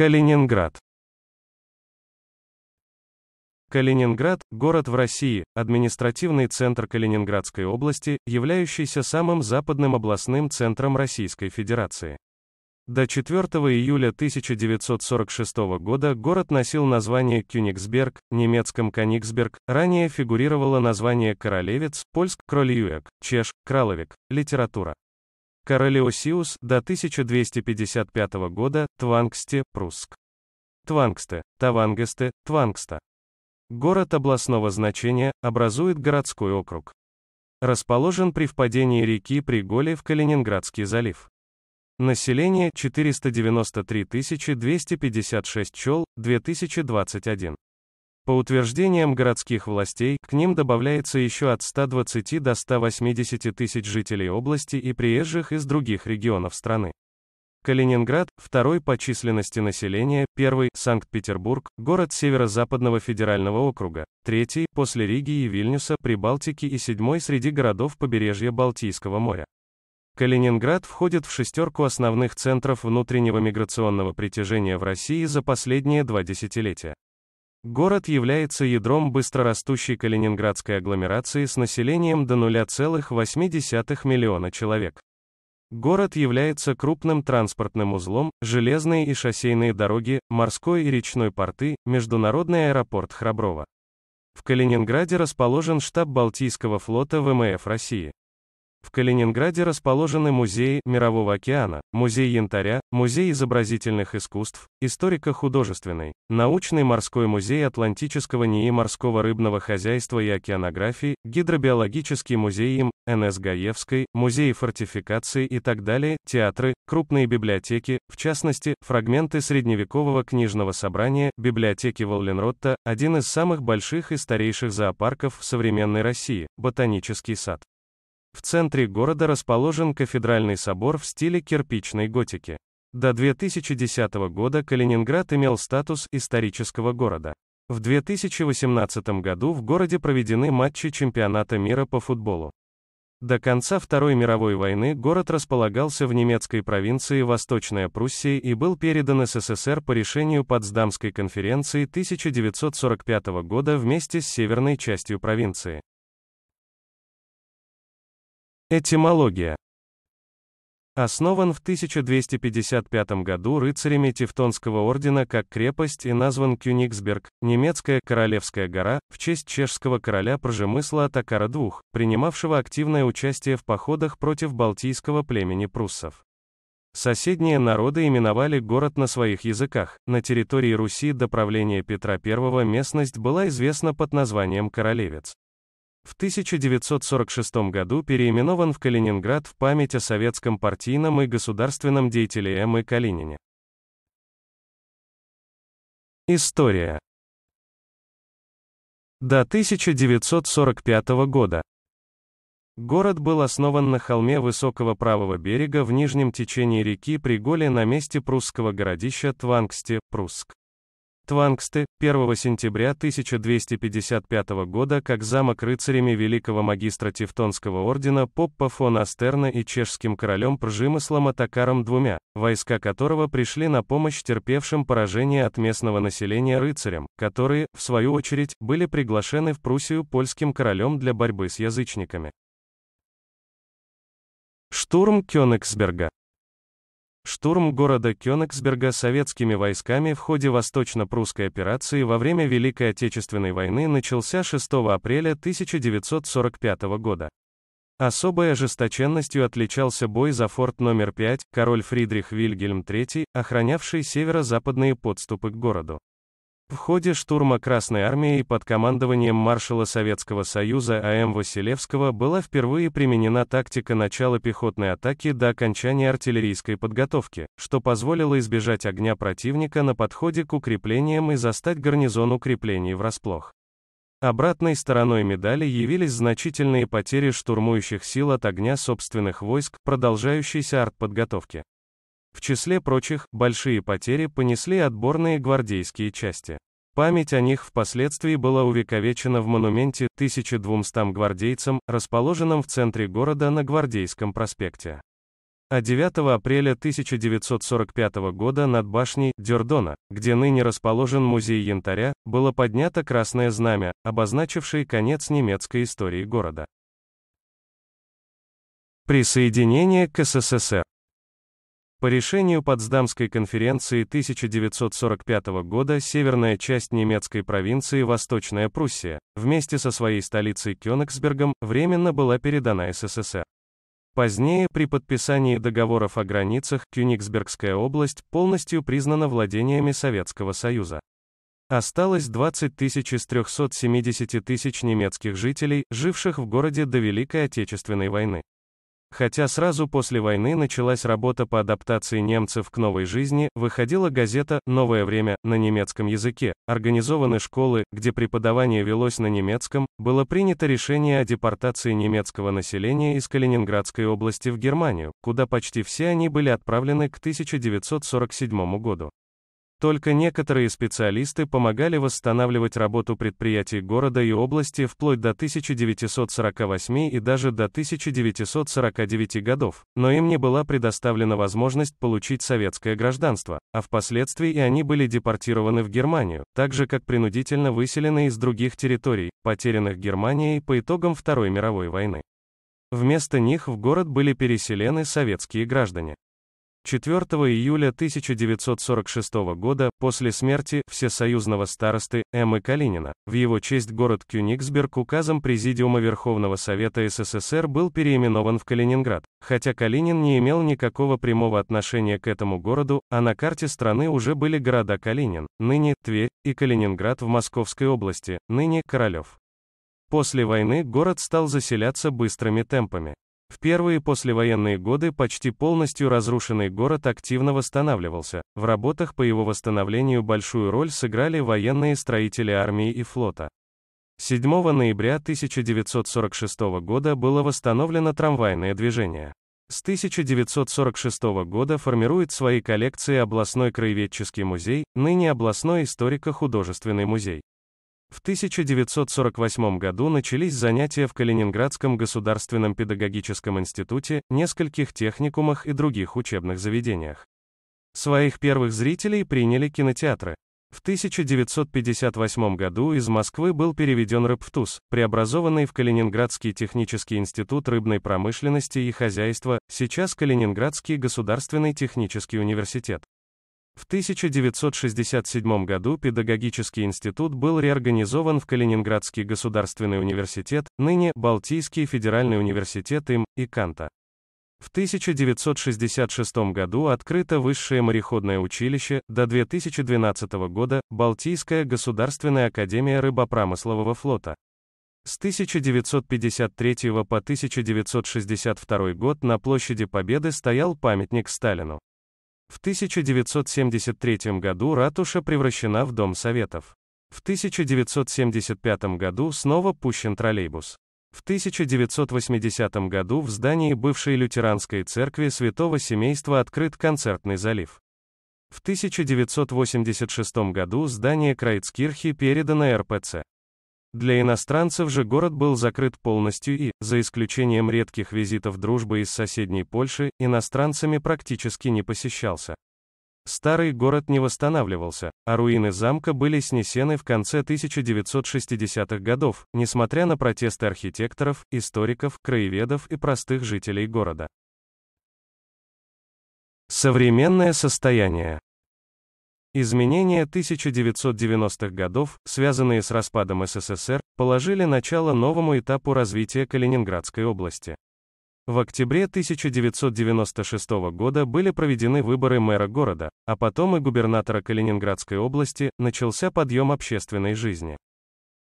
Калининград. Калининград – город в России, административный центр Калининградской области, являющийся самым западным областным центром Российской Федерации. До 4 июля 1946 года город носил название Кёнигсберг, немецком Каниксберг, ранее фигурировало название Королевец, польск, Кролиюек, чеш, Краловик, литература. Королеосиус, до 1255 года, Твангсте, Прусск. Твангсте, Тавангесте, Твангста. Город областного значения, образует городской округ. Расположен при впадении реки Приголи в Калининградский залив. Население 493 256 чел, 2021. По утверждениям городских властей, к ним добавляется еще от 120 до 180 тысяч жителей области и приезжих из других регионов страны. Калининград, второй по численности населения, первый – Санкт-Петербург, город Северо-Западного федерального округа, третий – после Риги и Вильнюса, Прибалтики и седьмой среди городов побережья Балтийского моря. Калининград входит в шестерку основных центров внутреннего миграционного притяжения в России за последние два десятилетия. Город является ядром быстрорастущей калининградской агломерации с населением до 0,8 миллиона человек. Город является крупным транспортным узлом, железные и шоссейные дороги, морской и речной порты, международный аэропорт Храброво. В Калининграде расположен штаб Балтийского флота ВМФ России. В Калининграде расположены музеи Мирового океана, Музей янтаря, Музей изобразительных искусств, историко-художественный, Научный морской музей Атлантического НИИ морского рыбного хозяйства и океанографии, Гидробиологический музей им, НС Гаевской, Музей фортификации и так далее, театры, крупные библиотеки, в частности, фрагменты средневекового книжного собрания, библиотеки Волленротта, один из самых больших и старейших зоопарков в современной России, ботанический сад. В центре города расположен кафедральный собор в стиле кирпичной готики. До 2010 года Калининград имел статус исторического города. В 2018 году в городе проведены матчи чемпионата мира по футболу. До конца Второй мировой войны город располагался в немецкой провинции Восточная Пруссия и был передан СССР по решению Потсдамской конференции 1945 года вместе с северной частью провинции. Этимология. Основан в 1255 году рыцарями Тевтонского ордена как крепость и назван Кюнигсберг, немецкая королевская гора, в честь чешского короля Пржемысла Атакара II, принимавшего активное участие в походах против балтийского племени пруссов. Соседние народы именовали город на своих языках. На территории Руси до правления Петра I местность была известна под названием Королевец в 1946 году переименован в Калининград в память о советском партийном и государственном деятеле М. И. Калинине. История. До 1945 года. Город был основан на холме высокого правого берега в нижнем течении реки Приголе на месте прусского городища Твангсте, пруск Твангсты, 1 сентября 1255 года как замок рыцарями великого магистра Тевтонского ордена Поппа фон Астерна и чешским королем Пржимыслом Атакаром двумя, войска которого пришли на помощь терпевшим поражение от местного населения рыцарям, которые, в свою очередь, были приглашены в Пруссию польским королем для борьбы с язычниками. Штурм Кёнигсберга Штурм города Кёнигсберга советскими войсками в ходе Восточно-Прусской операции во время Великой Отечественной войны начался 6 апреля 1945 года. Особой ожесточенностью отличался бой за форт номер 5, король Фридрих Вильгельм III, охранявший северо-западные подступы к городу. В ходе штурма Красной Армии под командованием маршала Советского Союза А.М. Василевского была впервые применена тактика начала пехотной атаки до окончания артиллерийской подготовки, что позволило избежать огня противника на подходе к укреплениям и застать гарнизон укреплений врасплох. Обратной стороной медали явились значительные потери штурмующих сил от огня собственных войск, продолжающейся артподготовки. В числе прочих, большие потери понесли отборные гвардейские части. Память о них впоследствии была увековечена в монументе 1200 гвардейцам, расположенном в центре города на Гвардейском проспекте. А 9 апреля 1945 года над башней Дюрдона, где ныне расположен музей янтаря, было поднято красное знамя, обозначившее конец немецкой истории города. Присоединение к СССР по решению Потсдамской конференции 1945 года северная часть немецкой провинции Восточная Пруссия, вместе со своей столицей Кёнигсбергом, временно была передана СССР. Позднее, при подписании договоров о границах, Кёнигсбергская область полностью признана владениями Советского Союза. Осталось 20 тысяч из 370 тысяч немецких жителей, живших в городе до Великой Отечественной войны. Хотя сразу после войны началась работа по адаптации немцев к новой жизни, выходила газета «Новое время» на немецком языке, организованы школы, где преподавание велось на немецком, было принято решение о депортации немецкого населения из Калининградской области в Германию, куда почти все они были отправлены к 1947 году. Только некоторые специалисты помогали восстанавливать работу предприятий города и области вплоть до 1948 и даже до 1949 годов, но им не была предоставлена возможность получить советское гражданство, а впоследствии и они были депортированы в Германию, так же как принудительно выселены из других территорий, потерянных Германией по итогам Второй мировой войны. Вместо них в город были переселены советские граждане. 4 июля 1946 года, после смерти всесоюзного старосты Эммы Калинина, в его честь город Кёнигсберг указом Президиума Верховного Совета СССР был переименован в Калининград. Хотя Калинин не имел никакого прямого отношения к этому городу, а на карте страны уже были города Калинин, ныне Тверь, и Калининград в Московской области, ныне Королев. После войны город стал заселяться быстрыми темпами. В первые послевоенные годы почти полностью разрушенный город активно восстанавливался. В работах по его восстановлению большую роль сыграли военные строители армии и флота. 7 ноября 1946 года было восстановлено трамвайное движение. С 1946 года формирует свои коллекции областной краеведческий музей, ныне областной историко-художественный музей. В 1948 году начались занятия в Калининградском государственном педагогическом институте, нескольких техникумах и других учебных заведениях. Своих первых зрителей приняли кинотеатры. В 1958 году из Москвы был переведен Рыбфтуз, преобразованный в Калининградский технический институт рыбной промышленности и хозяйства, сейчас Калининградский государственный технический университет. В 1967 году педагогический институт был реорганизован в Калининградский государственный университет, ныне Балтийский федеральный университет им. и Канта. В 1966 году открыто Высшее мореходное училище, до 2012 года – Балтийская государственная академия рыбопромыслового флота. С 1953 по 1962 год на площади Победы стоял памятник Сталину. В 1973 году ратуша превращена в Дом Советов. В 1975 году снова пущен троллейбус. В 1980 году в здании бывшей лютеранской церкви святого семейства открыт концертный залив. В 1986 году здание Крайцкирхи передано РПЦ. Для иностранцев же город был закрыт полностью и, за исключением редких визитов дружбы из соседней Польши, иностранцами практически не посещался. Старый город не восстанавливался, а руины замка были снесены в конце 1960-х годов, несмотря на протесты архитекторов, историков, краеведов и простых жителей города. Современное состояние Изменения 1990-х годов, связанные с распадом СССР, положили начало новому этапу развития Калининградской области. В октябре 1996 года были проведены выборы мэра города, а потом и губернатора Калининградской области, начался подъем общественной жизни.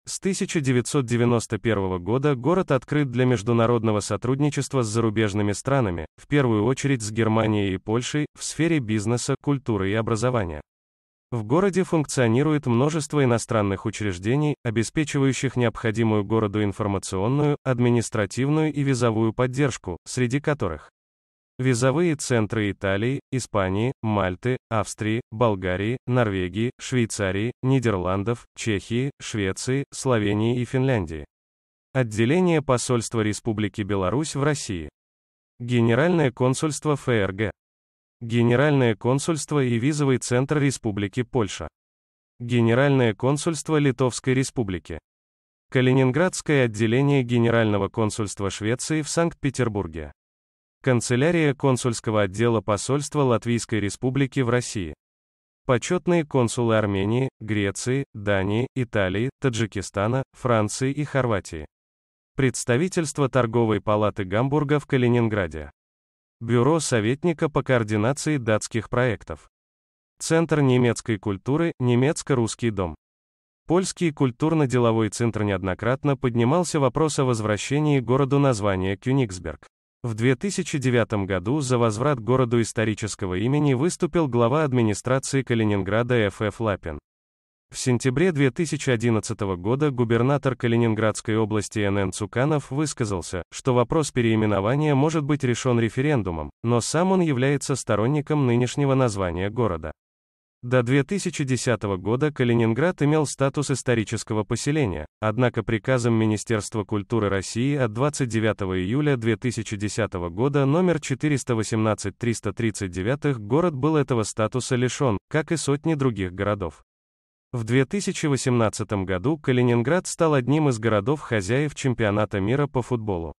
С 1991 года город открыт для международного сотрудничества с зарубежными странами, в первую очередь с Германией и Польшей, в сфере бизнеса, культуры и образования. В городе функционирует множество иностранных учреждений, обеспечивающих необходимую городу информационную, административную и визовую поддержку, среди которых Визовые центры Италии, Испании, Мальты, Австрии, Болгарии, Норвегии, Швейцарии, Нидерландов, Чехии, Швеции, Словении и Финляндии. Отделение посольства Республики Беларусь в России. Генеральное консульство ФРГ. Генеральное консульство и визовый центр Республики Польша. Генеральное консульство Литовской Республики. Калининградское отделение Генерального консульства Швеции в Санкт-Петербурге. Канцелярия консульского отдела посольства Латвийской Республики в России. Почетные консулы Армении, Греции, Дании, Италии, Таджикистана, Франции и Хорватии. Представительство торговой палаты Гамбурга в Калининграде. Бюро советника по координации датских проектов. Центр немецкой культуры, немецко-русский дом. Польский культурно-деловой центр неоднократно поднимался вопрос о возвращении городу названия Кёнигсберг. В 2009 году за возврат городу исторического имени выступил глава администрации Калининграда Ф.Ф. Лапин. В сентябре 2011 года губернатор Калининградской области НН Цуканов высказался, что вопрос переименования может быть решен референдумом, но сам он является сторонником нынешнего названия города. До 2010 года Калининград имел статус исторического поселения, однако приказом Министерства культуры России от 29 июля 2010 года номер 418-339 город был этого статуса лишен, как и сотни других городов. В 2018 году Калининград стал одним из городов-хозяев чемпионата мира по футболу.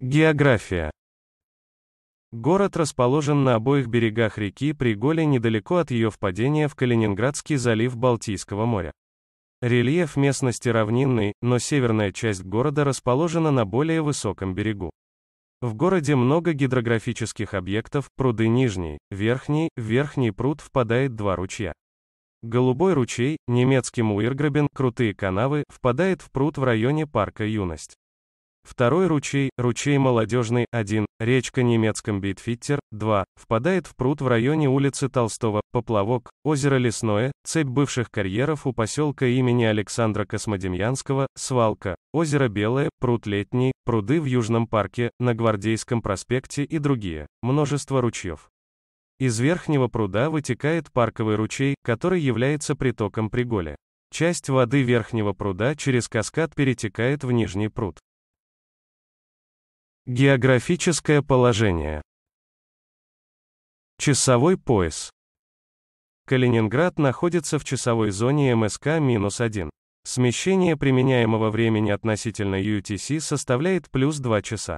География. Город расположен на обоих берегах реки Приголе недалеко от ее впадения в Калининградский залив Балтийского моря. Рельеф местности равнинный, но северная часть города расположена на более высоком берегу. В городе много гидрографических объектов, пруды Нижний, Верхний, Верхний пруд впадает два ручья. Голубой ручей, немецкий Муиргребен, крутые канавы, впадает в пруд в районе парка Юность. Второй ручей, ручей Молодежный, 1, речка немецком Битфиттер, 2, впадает в пруд в районе улицы Толстого, Поплавок, озеро Лесное, цепь бывших карьеров у поселка имени Александра Космодемьянского, Свалка, озеро Белое, пруд Летний, пруды в Южном парке, на Гвардейском проспекте и другие, множество ручьев. Из верхнего пруда вытекает парковый ручей, который является притоком Приголя. Часть воды верхнего пруда через каскад перетекает в нижний пруд. Географическое положение. Часовой пояс. Калининград находится в часовой зоне МСК-1. Смещение применяемого времени относительно UTC составляет плюс 2 часа.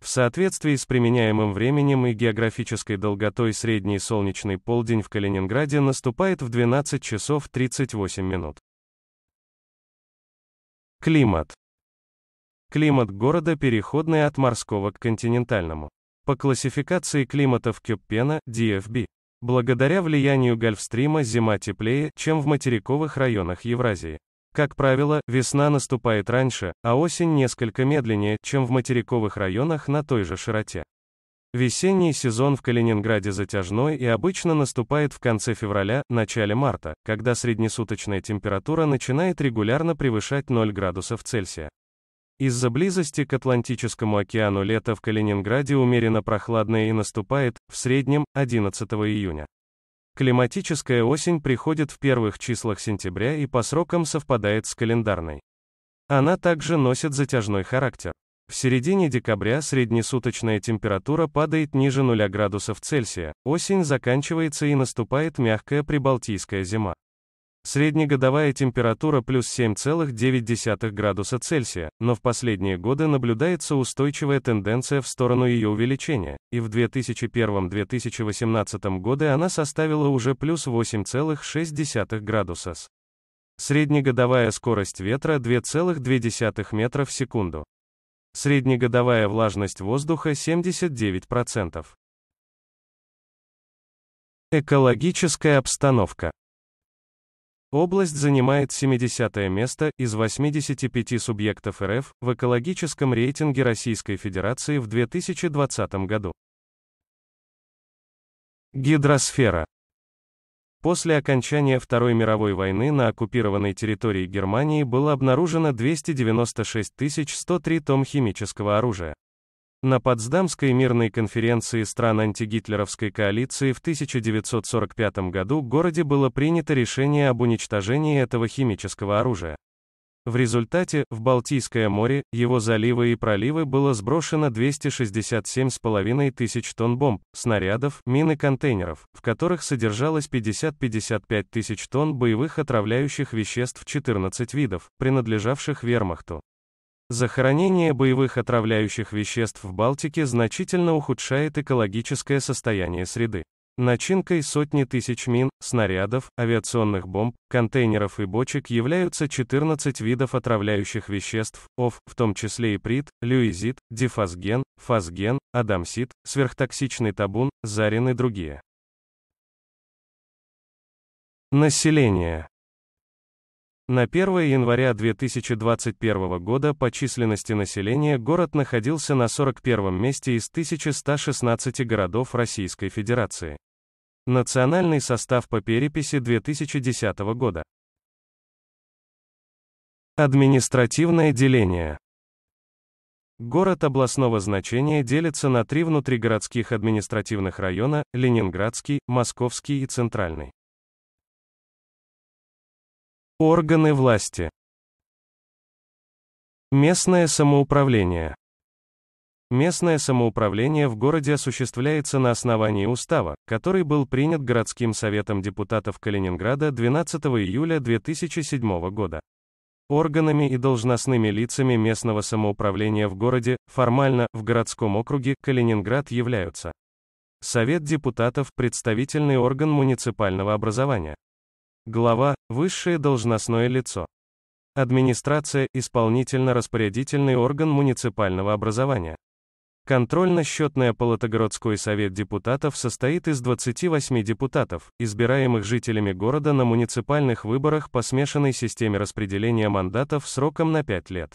В соответствии с применяемым временем и географической долготой средний солнечный полдень в Калининграде наступает в 12 часов 38 минут. Климат. Климат города переходный от морского к континентальному. По классификации климатов Кюппена, DFB. Благодаря влиянию Гольфстрима зима теплее, чем в материковых районах Евразии. Как правило, весна наступает раньше, а осень несколько медленнее, чем в материковых районах на той же широте. Весенний сезон в Калининграде затяжной и обычно наступает в конце февраля, начале марта, когда среднесуточная температура начинает регулярно превышать 0 градусов Цельсия. Из-за близости к Атлантическому океану лето в Калининграде умеренно прохладное и наступает, в среднем, 11 июня. Климатическая осень приходит в первых числах сентября и по срокам совпадает с календарной. Она также носит затяжной характер. В середине декабря среднесуточная температура падает ниже 0 градусов Цельсия, осень заканчивается и наступает мягкая прибалтийская зима. Среднегодовая температура плюс 7,9 градуса Цельсия, но в последние годы наблюдается устойчивая тенденция в сторону ее увеличения, и в 2001-2018 годы она составила уже плюс 8,6 градуса. Среднегодовая скорость ветра 2,2 метра в секунду. Среднегодовая влажность воздуха 79%. Экологическая обстановка. Область занимает 70 место из 85 субъектов РФ в экологическом рейтинге Российской Федерации в 2020 году. Гидросфера. После окончания Второй мировой войны на оккупированной территории Германии было обнаружено 296 103 тонн химического оружия. На Потсдамской мирной конференции стран антигитлеровской коалиции в 1945 году в городе было принято решение об уничтожении этого химического оружия. В результате, в Балтийское море, его заливы и проливы было сброшено 267,5 тысяч тонн бомб, снарядов, мин и контейнеров, в которых содержалось 50-55 тысяч тонн боевых отравляющих веществ 14 видов, принадлежавших вермахту. Захоронение боевых отравляющих веществ в Балтике значительно ухудшает экологическое состояние среды. Начинкой сотни тысяч мин, снарядов, авиационных бомб, контейнеров и бочек являются 14 видов отравляющих веществ, ОВ, в том числе и прит, люизит, дифосген, фосген, адамсит, сверхтоксичный табун, зарин и другие. Население. На 1 января 2021 года по численности населения город находился на 41 месте из 1116 городов Российской Федерации. Национальный состав по переписи 2010 года. Административное деление. Город областного значения делится на три внутригородских административных района – Ленинградский, Московский и Центральный. Органы власти. Местное самоуправление. Местное самоуправление в городе осуществляется на основании устава, который был принят городским советом депутатов Калининграда 12 июля 2007 года. Органами и должностными лицами местного самоуправления в городе, формально, в городском округе, Калининград являются Совет депутатов, представительный орган муниципального образования, Глава – высшее должностное лицо. Администрация – исполнительно-распорядительный орган муниципального образования. Контрольно-счетная Палатогородской совет депутатов состоит из 28 депутатов, избираемых жителями города на муниципальных выборах по смешанной системе распределения мандатов сроком на 5 лет.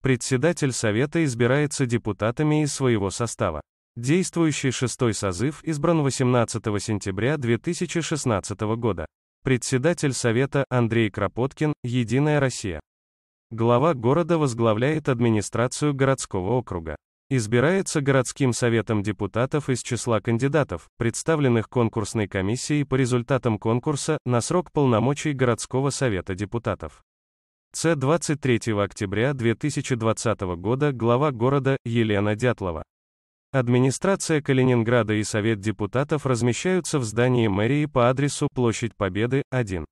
Председатель совета избирается депутатами из своего состава. Действующий шестой созыв избран 18 сентября 2016 года. Председатель Совета Андрей Кропоткин, Единая Россия. Глава города возглавляет администрацию городского округа. Избирается городским советом депутатов из числа кандидатов, представленных конкурсной комиссией по результатам конкурса на срок полномочий городского совета депутатов. С 23 октября 2020 года глава города Елена Дятлова. Администрация Калининграда и Совет депутатов размещаются в здании мэрии по адресу Площадь Победы, 1.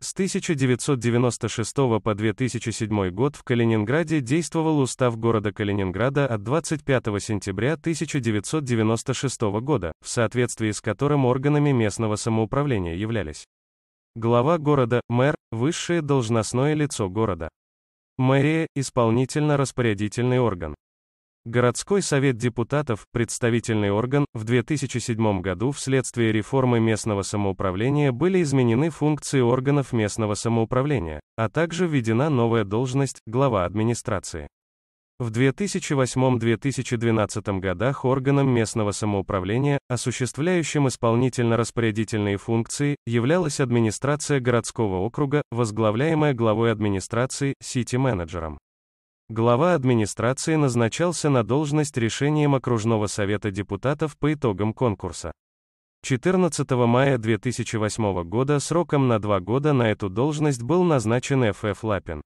С 1996 по 2007 год в Калининграде действовал Устав города Калининграда от 25 сентября 1996 года, в соответствии с которым органами местного самоуправления являлись глава города, мэр, высшее должностное лицо города. Мэрия – исполнительно-распорядительный орган. Городской совет депутатов, представительный орган, в 2007 году вследствие реформы местного самоуправления были изменены функции органов местного самоуправления, а также введена новая должность глава администрации. В 2008-2012 годах органом местного самоуправления, осуществляющим исполнительно-распорядительные функции, являлась администрация городского округа, возглавляемая главой администрации, сити-менеджером. Глава администрации назначался на должность решением окружного совета депутатов по итогам конкурса. 14 мая 2008 года сроком на два года на эту должность был назначен Ф.Ф. Лапин.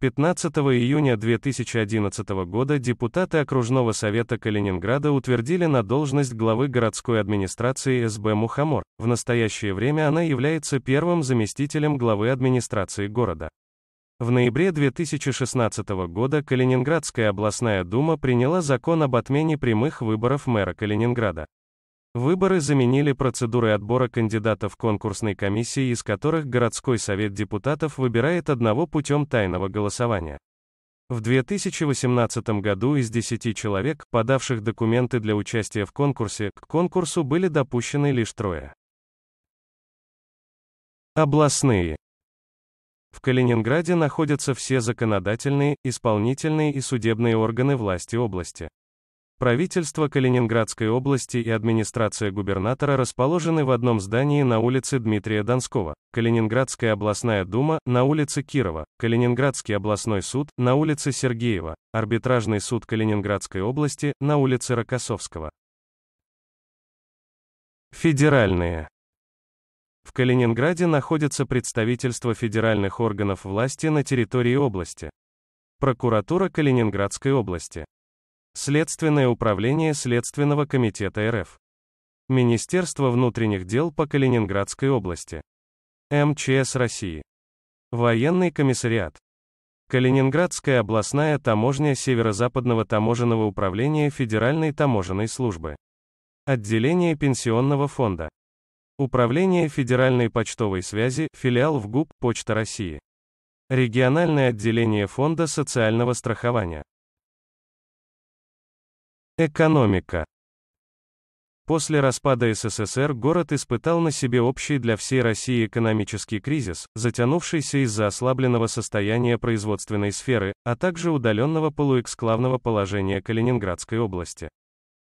15 июня 2011 года депутаты окружного совета Калининграда утвердили на должность главы городской администрации СБ Мухамор. В настоящее время она является первым заместителем главы администрации города. В ноябре 2016 года Калининградская областная дума приняла закон об отмене прямых выборов мэра Калининграда. Выборы заменили процедуры отбора кандидатов конкурсной комиссии, из которых городской совет депутатов выбирает одного путем тайного голосования. В 2018 году из 10 человек, подавших документы для участия в конкурсе, к конкурсу были допущены лишь трое. Областные в Калининграде находятся все законодательные, исполнительные и судебные органы власти области. Правительство Калининградской области и администрация губернатора расположены в одном здании на улице Дмитрия Донского, Калининградская областная дума на улице Кирова, Калининградский областной суд на улице Сергеева, арбитражный суд Калининградской области на улице Рокоссовского. Федеральные в Калининграде находится представительство федеральных органов власти на территории области. Прокуратура Калининградской области. Следственное управление Следственного комитета РФ. Министерство внутренних дел по Калининградской области. МЧС России. Военный комиссариат. Калининградская областная таможня Северо-Западного таможенного управления Федеральной таможенной службы. Отделение пенсионного фонда. Управление Федеральной почтовой связи, филиал в ГУП Почта России. Региональное отделение Фонда социального страхования. Экономика. После распада СССР город испытал на себе общий для всей России экономический кризис, затянувшийся из-за ослабленного состояния производственной сферы, а также удаленного полуэксклавного положения Калининградской области.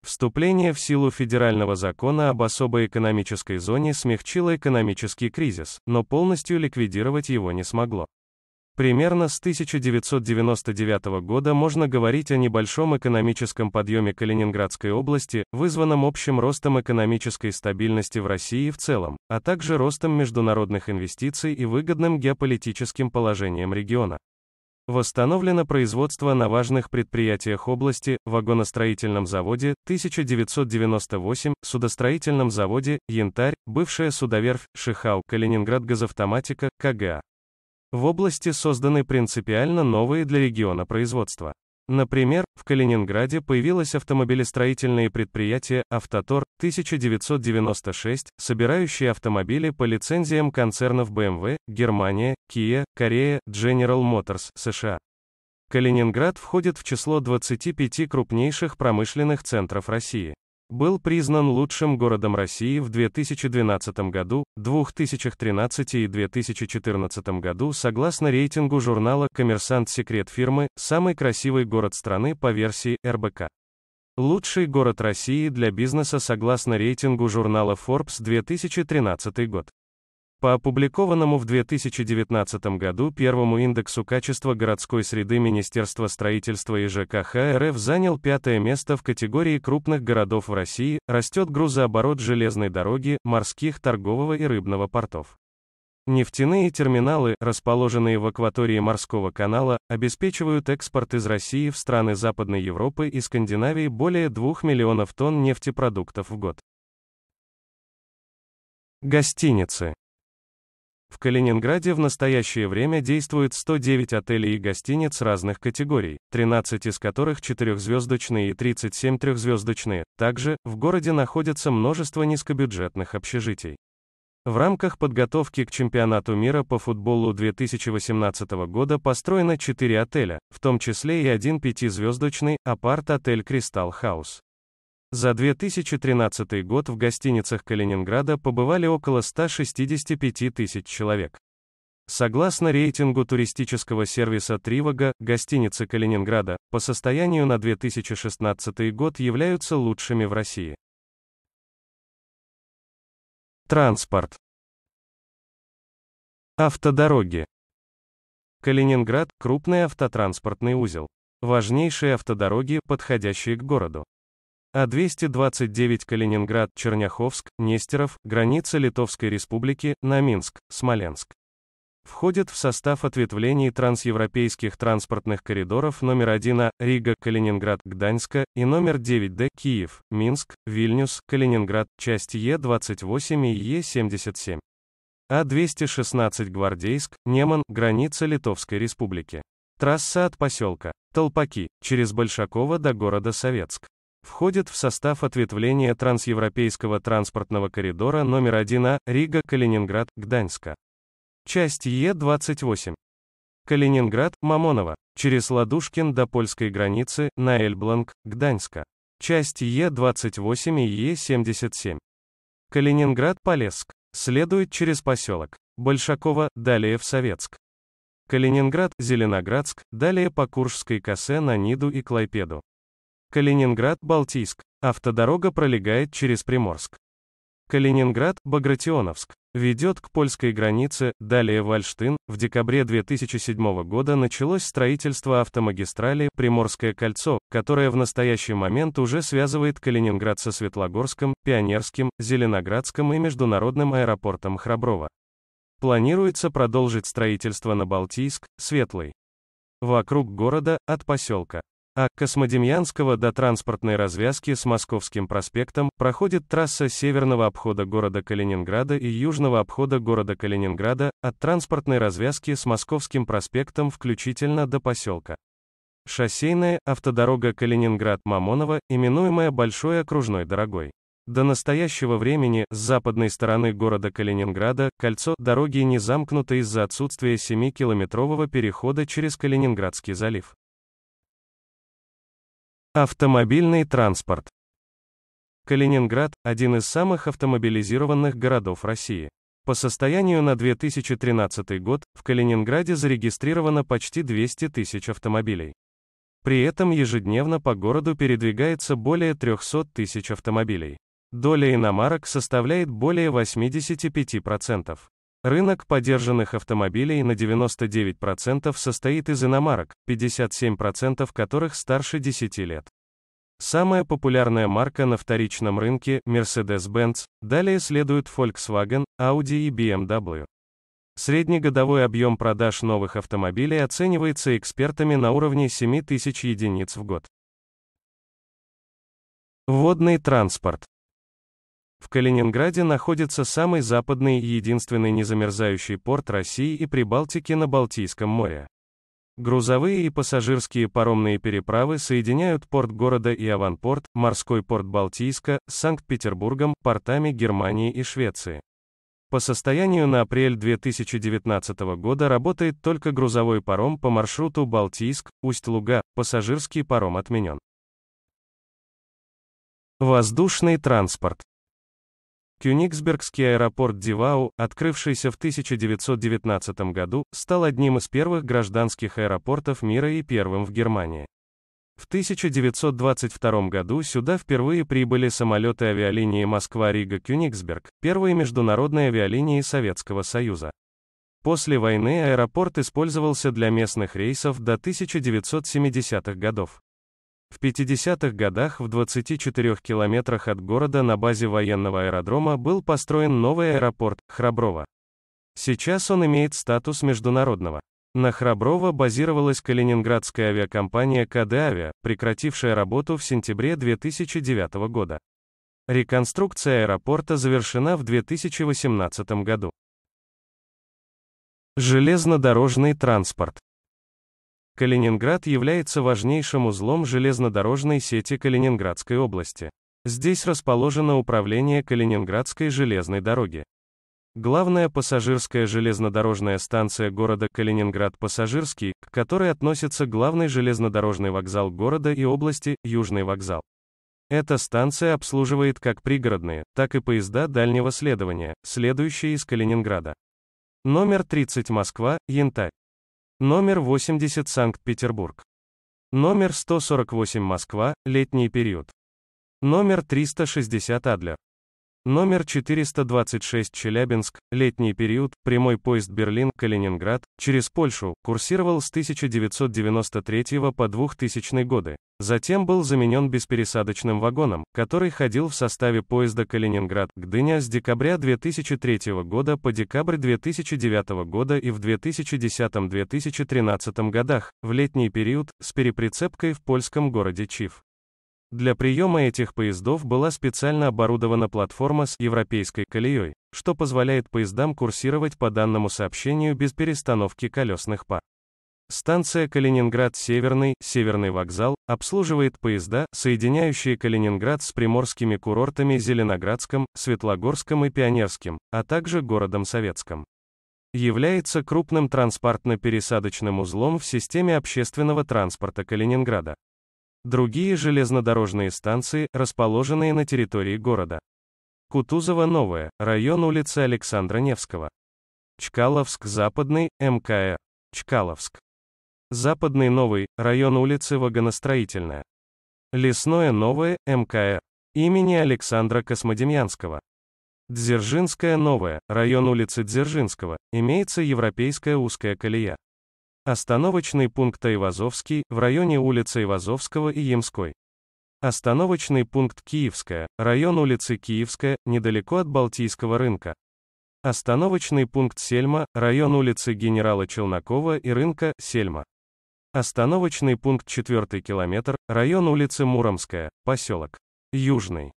Вступление в силу федерального закона об особой экономической зоне смягчило экономический кризис, но полностью ликвидировать его не смогло. Примерно с 1999 года можно говорить о небольшом экономическом подъеме Калининградской области, вызванном общим ростом экономической стабильности в России в целом, а также ростом международных инвестиций и выгодным геополитическим положением региона. Восстановлено производство на важных предприятиях области, вагоностроительном заводе, 1998, судостроительном заводе, Янтарь, бывшая судоверфь, Шихау, Калининград газавтоматика, КГА. В области созданы принципиально новые для региона производства. Например, в Калининграде появилось автомобилестроительное предприятие «Автотор» 1996, собирающее автомобили по лицензиям концернов BMW, Германия, Kia, Корея, General Motors, США. Калининград входит в число 25 крупнейших промышленных центров России был признан лучшим городом России в 2012 году, 2013 и 2014 году согласно рейтингу журнала «Коммерсант Секрет фирмы», самый красивый город страны по версии РБК. Лучший город России для бизнеса согласно рейтингу журнала Forbes 2013 год. По опубликованному в 2019 году первому индексу качества городской среды Министерства строительства и ЖКХ РФ занял пятое место в категории крупных городов в России, растет грузооборот железной дороги, морских, торгового и рыбного портов. Нефтяные терминалы, расположенные в акватории морского канала, обеспечивают экспорт из России в страны Западной Европы и Скандинавии более 2 миллионов тонн нефтепродуктов в год. Гостиницы. В Калининграде в настоящее время действует 109 отелей и гостиниц разных категорий, 13 из которых четырехзвездочные и 37 трехзвездочные. Также, в городе находится множество низкобюджетных общежитий. В рамках подготовки к чемпионату мира по футболу 2018 года построено 4 отеля, в том числе и один пятизвездочный апарт-отель «Кристалл Хаус». За 2013 год в гостиницах Калининграда побывали около 165 тысяч человек. Согласно рейтингу туристического сервиса Тривога, гостиницы Калининграда по состоянию на 2016 год являются лучшими в России. Транспорт. Автодороги. Калининград – крупный автотранспортный узел. Важнейшие автодороги, подходящие к городу. А-229 Калининград, Черняховск, Нестеров, граница Литовской Республики, на Минск, Смоленск. Входит в состав ответвлений трансевропейских транспортных коридоров номер 1А, Рига, Калининград, Гданьска, и номер 9Д, Киев, Минск, Вильнюс, Калининград, часть Е28 и Е77. А-216 Гвардейск, Неман, граница Литовской Республики. Трасса от поселка Толпаки, через Большакова до города Советск входит в состав ответвления трансевропейского транспортного коридора номер 1А Рига-Калининград-Гданьска. Часть Е28. Калининград, Мамоново, через Ладушкин до польской границы, на Эльбланг, Гданьска. Часть Е28 и Е77. Калининград-Полесск. Следует через поселок Большакова, далее в Советск. Калининград, Зеленоградск, далее по Куршской косе на Ниду и Клайпеду. Калининград-Балтийск. Автодорога пролегает через Приморск. Калининград-Багратионовск. Ведет к польской границе, далее Вальштын. В декабре 2007 года началось строительство автомагистрали «Приморское кольцо», которое в настоящий момент уже связывает Калининград со Светлогорском, Пионерским, Зеленоградским и международным аэропортом Храброво. Планируется продолжить строительство на Балтийск, Светлый. Вокруг города, от поселка. А. Космодемьянского до транспортной развязки с Московским проспектом проходит трасса северного обхода города Калининграда и южного обхода города Калининграда от транспортной развязки с Московским проспектом включительно до поселка. Шоссейная автодорога калининград мамонова именуемая Большой окружной дорогой. До настоящего времени с западной стороны города Калининграда кольцо дороги не замкнуто из-за отсутствия 7-километрового перехода через Калининградский залив. Автомобильный транспорт. Калининград – один из самых автомобилизированных городов России. По состоянию на 2013 год, в Калининграде зарегистрировано почти 200 тысяч автомобилей. При этом ежедневно по городу передвигается более 300 тысяч автомобилей. Доля иномарок составляет более 85%. Рынок подержанных автомобилей на 99% состоит из иномарок, 57% которых старше 10 лет. Самая популярная марка на вторичном рынке – Mercedes-Benz, далее следуют Volkswagen, Audi и BMW. Среднегодовой объем продаж новых автомобилей оценивается экспертами на уровне 7 тысяч единиц в год. Водный транспорт. В Калининграде находится самый западный и единственный незамерзающий порт России и Прибалтики на Балтийском море. Грузовые и пассажирские паромные переправы соединяют порт города и аванпорт, морской порт Балтийска, с Санкт-Петербургом, портами Германии и Швеции. По состоянию на апрель 2019 года работает только грузовой паром по маршруту Балтийск, Усть-Луга, пассажирский паром отменен. Воздушный транспорт. Кёнигсбергский аэропорт Дивау, открывшийся в 1919 году, стал одним из первых гражданских аэропортов мира и первым в Германии. В 1922 году сюда впервые прибыли самолеты авиалинии Москва-Рига-Кёнигсберг, первые международные авиалинии Советского Союза. После войны аэропорт использовался для местных рейсов до 1970-х годов. В 50-х годах в 24 километрах от города на базе военного аэродрома был построен новый аэропорт Храброво. Сейчас он имеет статус международного. На Храброво базировалась калининградская авиакомпания КД «Авиа», прекратившая работу в сентябре 2009 года. Реконструкция аэропорта завершена в 2018 году. Железнодорожный транспорт. Калининград является важнейшим узлом железнодорожной сети Калининградской области. Здесь расположено управление Калининградской железной дороги. Главная пассажирская железнодорожная станция города Калининград-Пассажирский, к которой относится главный железнодорожный вокзал города и области, Южный вокзал. Эта станция обслуживает как пригородные, так и поезда дальнего следования, следующие из Калининграда. Номер 30 Москва, Янтарь. Номер 80 Санкт-Петербург. Номер 148 Москва, летний период. Номер 360 Адлер. Номер 426 Челябинск, летний период, прямой поезд Берлин-Калининград, через Польшу, курсировал с 1993 по 2000 годы. Затем был заменен беспересадочным вагоном, который ходил в составе поезда Калининград-Гдыня с декабря 2003 года по декабрь 2009 года и в 2010-2013 годах, в летний период, с переприцепкой в польском городе Чиф. Для приема этих поездов была специально оборудована платформа с европейской колеей, что позволяет поездам курсировать по данному сообщению без перестановки колесных пар. Станция Калининград Северный, Северный вокзал, обслуживает поезда, соединяющие Калининград с приморскими курортами Зеленоградском, Светлогорском и Пионерским, а также городом Советском. Является крупным транспортно-пересадочным узлом в системе общественного транспорта Калининграда. Другие железнодорожные станции, расположенные на территории города. Кутузово Новое, район улицы Александра Невского. Чкаловск Западный, МКР. Чкаловск. Западный Новый, район улицы Вагоностроительная. Лесное Новое, МКР. Имени Александра Космодемьянского. Дзержинская Новая, район улицы Дзержинского, имеется европейская узкая колея. Остановочный пункт Айвазовский, в районе улицы Айвазовского и Ямской. Остановочный пункт Киевская, район улицы Киевская, недалеко от Балтийского рынка. Остановочный пункт Сельма, район улицы Генерала Челнокова и рынка, Сельма. Остановочный пункт 4 километр, район улицы Муромская, поселок. Южный.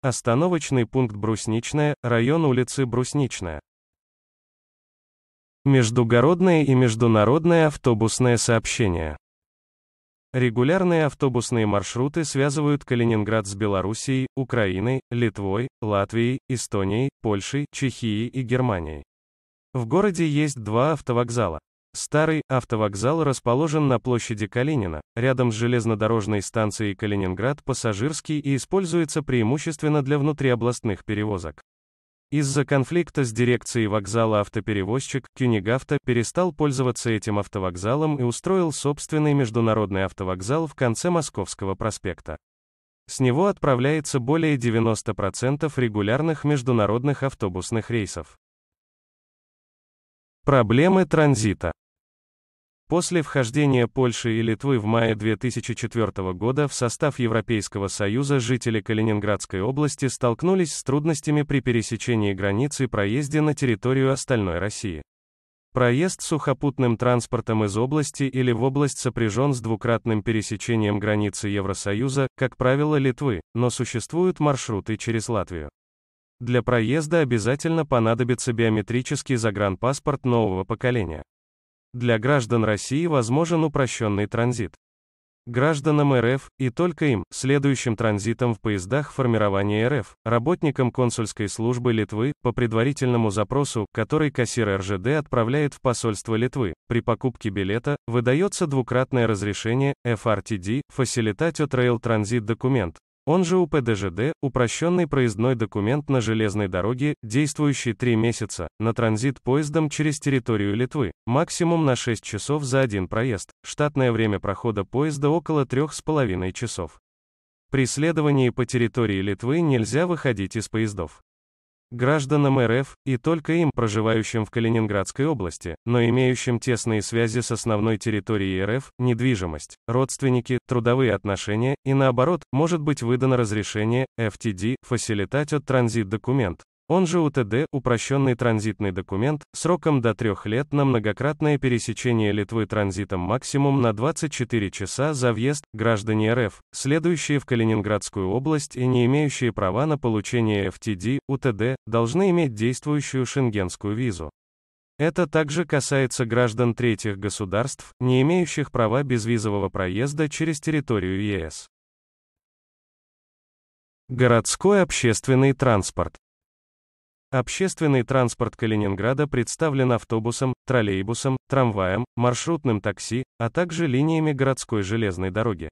Остановочный пункт Брусничная, район улицы Брусничная. Междугородное и международное автобусное сообщение. Регулярные автобусные маршруты связывают Калининград с Белоруссией, Украиной, Литвой, Латвией, Эстонией, Польшей, Чехией и Германией. В городе есть два автовокзала. Старый автовокзал расположен на площади Калинина, рядом с железнодорожной станцией Калининград-Пассажирский и используется преимущественно для внутриобластных перевозок. Из-за конфликта с дирекцией вокзала автоперевозчик Кюнигафта перестал пользоваться этим автовокзалом и устроил собственный международный автовокзал в конце Московского проспекта. С него отправляется более 90% регулярных международных автобусных рейсов. Проблемы транзита. После вхождения Польши и Литвы в мае 2004 года в состав Европейского Союза жители Калининградской области столкнулись с трудностями при пересечении границы и проезде на территорию остальной России. Проезд сухопутным транспортом из области или в область сопряжен с двукратным пересечением границы Евросоюза, как правило, Литвы, но существуют маршруты через Латвию. Для проезда обязательно понадобится биометрический загранпаспорт нового поколения. Для граждан России возможен упрощенный транзит. Гражданам РФ, и только им, следующим транзитом в поездах формирования РФ, работникам консульской службы Литвы, по предварительному запросу, который кассир РЖД отправляет в посольство Литвы, при покупке билета, выдается двукратное разрешение, FRTD, Facilitate Trail Transit документ, он же УПДЖД, упрощенный проездной документ на железной дороге, действующий три месяца, на транзит поездом через территорию Литвы, максимум на 6 часов за один проезд, штатное время прохода поезда около 3,5 часов. При следовании по территории Литвы нельзя выходить из поездов гражданам РФ, и только им, проживающим в Калининградской области, но имеющим тесные связи с основной территорией РФ, недвижимость, родственники, трудовые отношения, и наоборот, может быть выдано разрешение, FTD, Facilitate Transit документ он же УТД, упрощенный транзитный документ, сроком до трех лет на многократное пересечение Литвы транзитом максимум на 24 часа за въезд, граждане РФ, следующие в Калининградскую область и не имеющие права на получение FTD, УТД, должны иметь действующую шенгенскую визу. Это также касается граждан третьих государств, не имеющих права безвизового проезда через территорию ЕС. Городской общественный транспорт. Общественный транспорт Калининграда представлен автобусом, троллейбусом, трамваем, маршрутным такси, а также линиями городской железной дороги.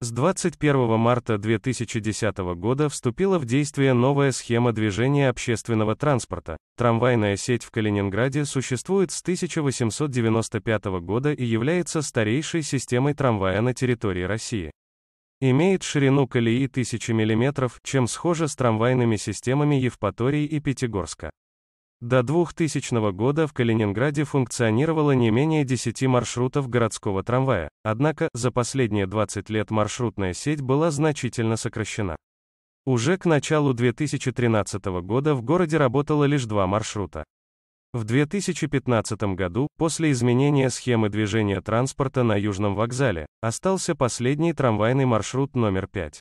С 21 марта 2010 года вступила в действие новая схема движения общественного транспорта. Трамвайная сеть в Калининграде существует с 1895 года и является старейшей системой трамвая на территории России. Имеет ширину колеи 1000 мм, чем схоже с трамвайными системами Евпатории и Пятигорска. До 2000 года в Калининграде функционировало не менее 10 маршрутов городского трамвая, однако, за последние 20 лет маршрутная сеть была значительно сокращена. Уже к началу 2013 года в городе работало лишь два маршрута. В 2015 году, после изменения схемы движения транспорта на Южном вокзале, остался последний трамвайный маршрут номер 5.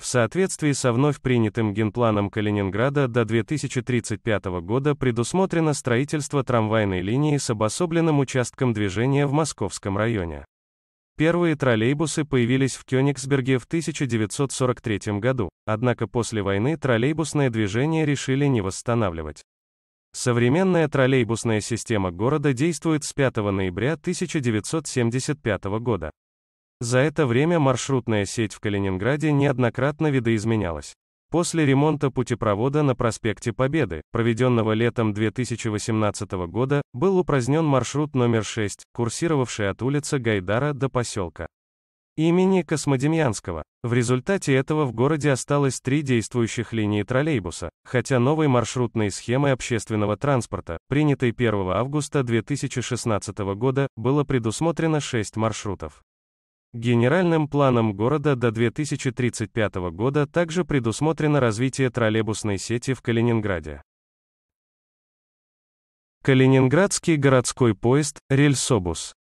В соответствии со вновь принятым генпланом Калининграда до 2035 года предусмотрено строительство трамвайной линии с обособленным участком движения в Московском районе. Первые троллейбусы появились в Кёнигсберге в 1943 году, однако после войны троллейбусное движение решили не восстанавливать. Современная троллейбусная система города действует с 5 ноября 1975 года. За это время маршрутная сеть в Калининграде неоднократно видоизменялась. После ремонта путепровода на проспекте Победы, проведенного летом 2018 года, был упразднен маршрут номер 6, курсировавший от улицы Гайдара до поселка имени Космодемьянского. В результате этого в городе осталось три действующих линии троллейбуса, хотя новой маршрутной схемы общественного транспорта, принятой 1 августа 2016 года, было предусмотрено шесть маршрутов. Генеральным планом города до 2035 года также предусмотрено развитие троллейбусной сети в Калининграде. Калининградский городской поезд «Рельсобус»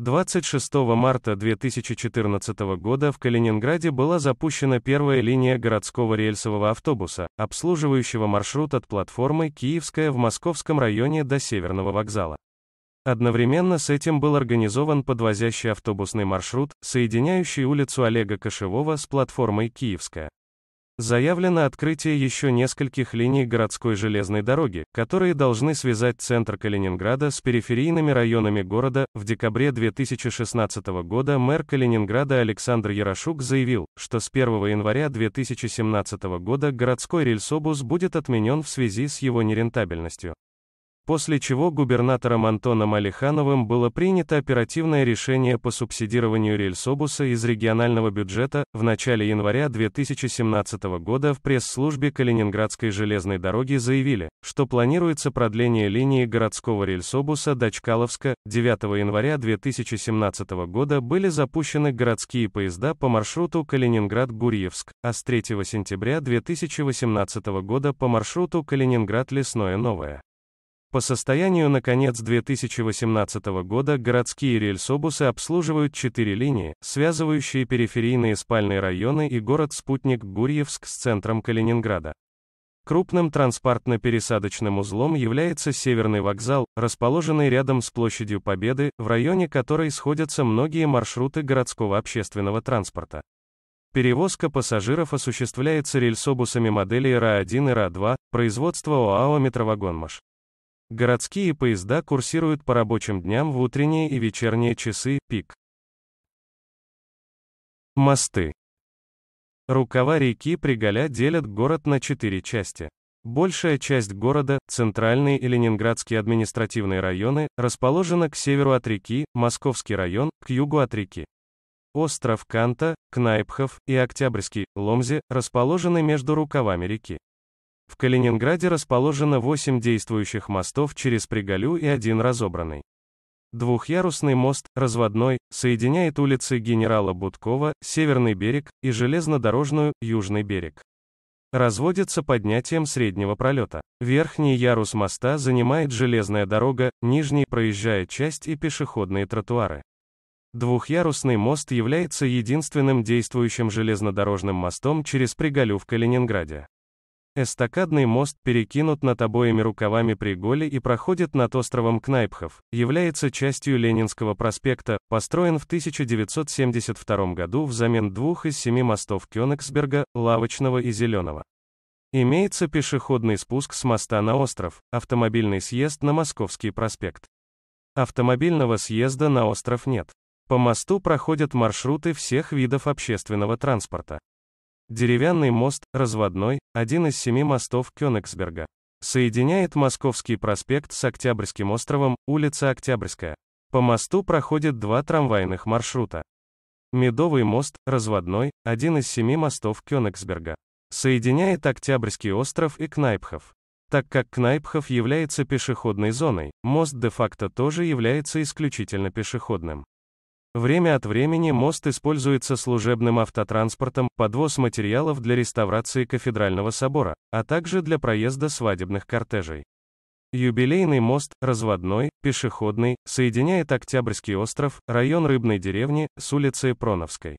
26 марта 2014 года в Калининграде была запущена первая линия городского рельсового автобуса, обслуживающего маршрут от платформы Киевская в Московском районе до Северного вокзала. Одновременно с этим был организован подвозящий автобусный маршрут, соединяющий улицу Олега Кошевого с платформой Киевская. Заявлено открытие еще нескольких линий городской железной дороги, которые должны связать центр Калининграда с периферийными районами города. В декабре 2016 года мэр Калининграда Александр Ярошук заявил, что с 1 января 2017 года городской рельсобус будет отменен в связи с его нерентабельностью после чего губернатором Антоном Алихановым было принято оперативное решение по субсидированию рельсобуса из регионального бюджета в начале января 2017 года в пресс-службе Калининградской железной дороги заявили, что планируется продление линии городского рельсобуса до Чкаловска. 9 января 2017 года были запущены городские поезда по маршруту Калининград-Гурьевск, а с 3 сентября 2018 года по маршруту Калининград-Лесное Новое. По состоянию на конец 2018 года городские рельсобусы обслуживают четыре линии, связывающие периферийные спальные районы и город-спутник Гурьевск с центром Калининграда. Крупным транспортно-пересадочным узлом является Северный вокзал, расположенный рядом с площадью Победы, в районе которой сходятся многие маршруты городского общественного транспорта. Перевозка пассажиров осуществляется рельсобусами моделей РА-1 и РА-2, производство ОАО «Метровагонмаш». Городские поезда курсируют по рабочим дням в утренние и вечерние часы, пик. Мосты. Рукава реки Приголя делят город на четыре части. Большая часть города, центральные и ленинградские административные районы, расположена к северу от реки, Московский район, к югу от реки. Остров Канта, Кнайпхов и Октябрьский, Ломзи, расположены между рукавами реки. В Калининграде расположено 8 действующих мостов через Пригалю и один разобранный. Двухъярусный мост, разводной, соединяет улицы генерала Будкова, Северный берег, и железнодорожную, Южный берег. Разводится поднятием среднего пролета. Верхний ярус моста занимает железная дорога, нижний проезжая часть и пешеходные тротуары. Двухъярусный мост является единственным действующим железнодорожным мостом через Пригалю в Калининграде. Эстакадный мост перекинут над обоими рукавами Приголи и проходит над островом Кнайпхов, является частью Ленинского проспекта, построен в 1972 году взамен двух из семи мостов Кёнигсберга, Лавочного и Зеленого. Имеется пешеходный спуск с моста на остров, автомобильный съезд на Московский проспект. Автомобильного съезда на остров нет. По мосту проходят маршруты всех видов общественного транспорта. Деревянный мост, разводной, один из семи мостов Кёнигсберга. Соединяет Московский проспект с Октябрьским островом, улица Октябрьская. По мосту проходит два трамвайных маршрута. Медовый мост, разводной, один из семи мостов Кёнигсберга. Соединяет Октябрьский остров и Кнайпхов. Так как Кнайпхов является пешеходной зоной, мост де-факто тоже является исключительно пешеходным. Время от времени мост используется служебным автотранспортом, подвоз материалов для реставрации кафедрального собора, а также для проезда свадебных кортежей. Юбилейный мост, разводной, пешеходный, соединяет Октябрьский остров, район Рыбной деревни, с улицей Проновской.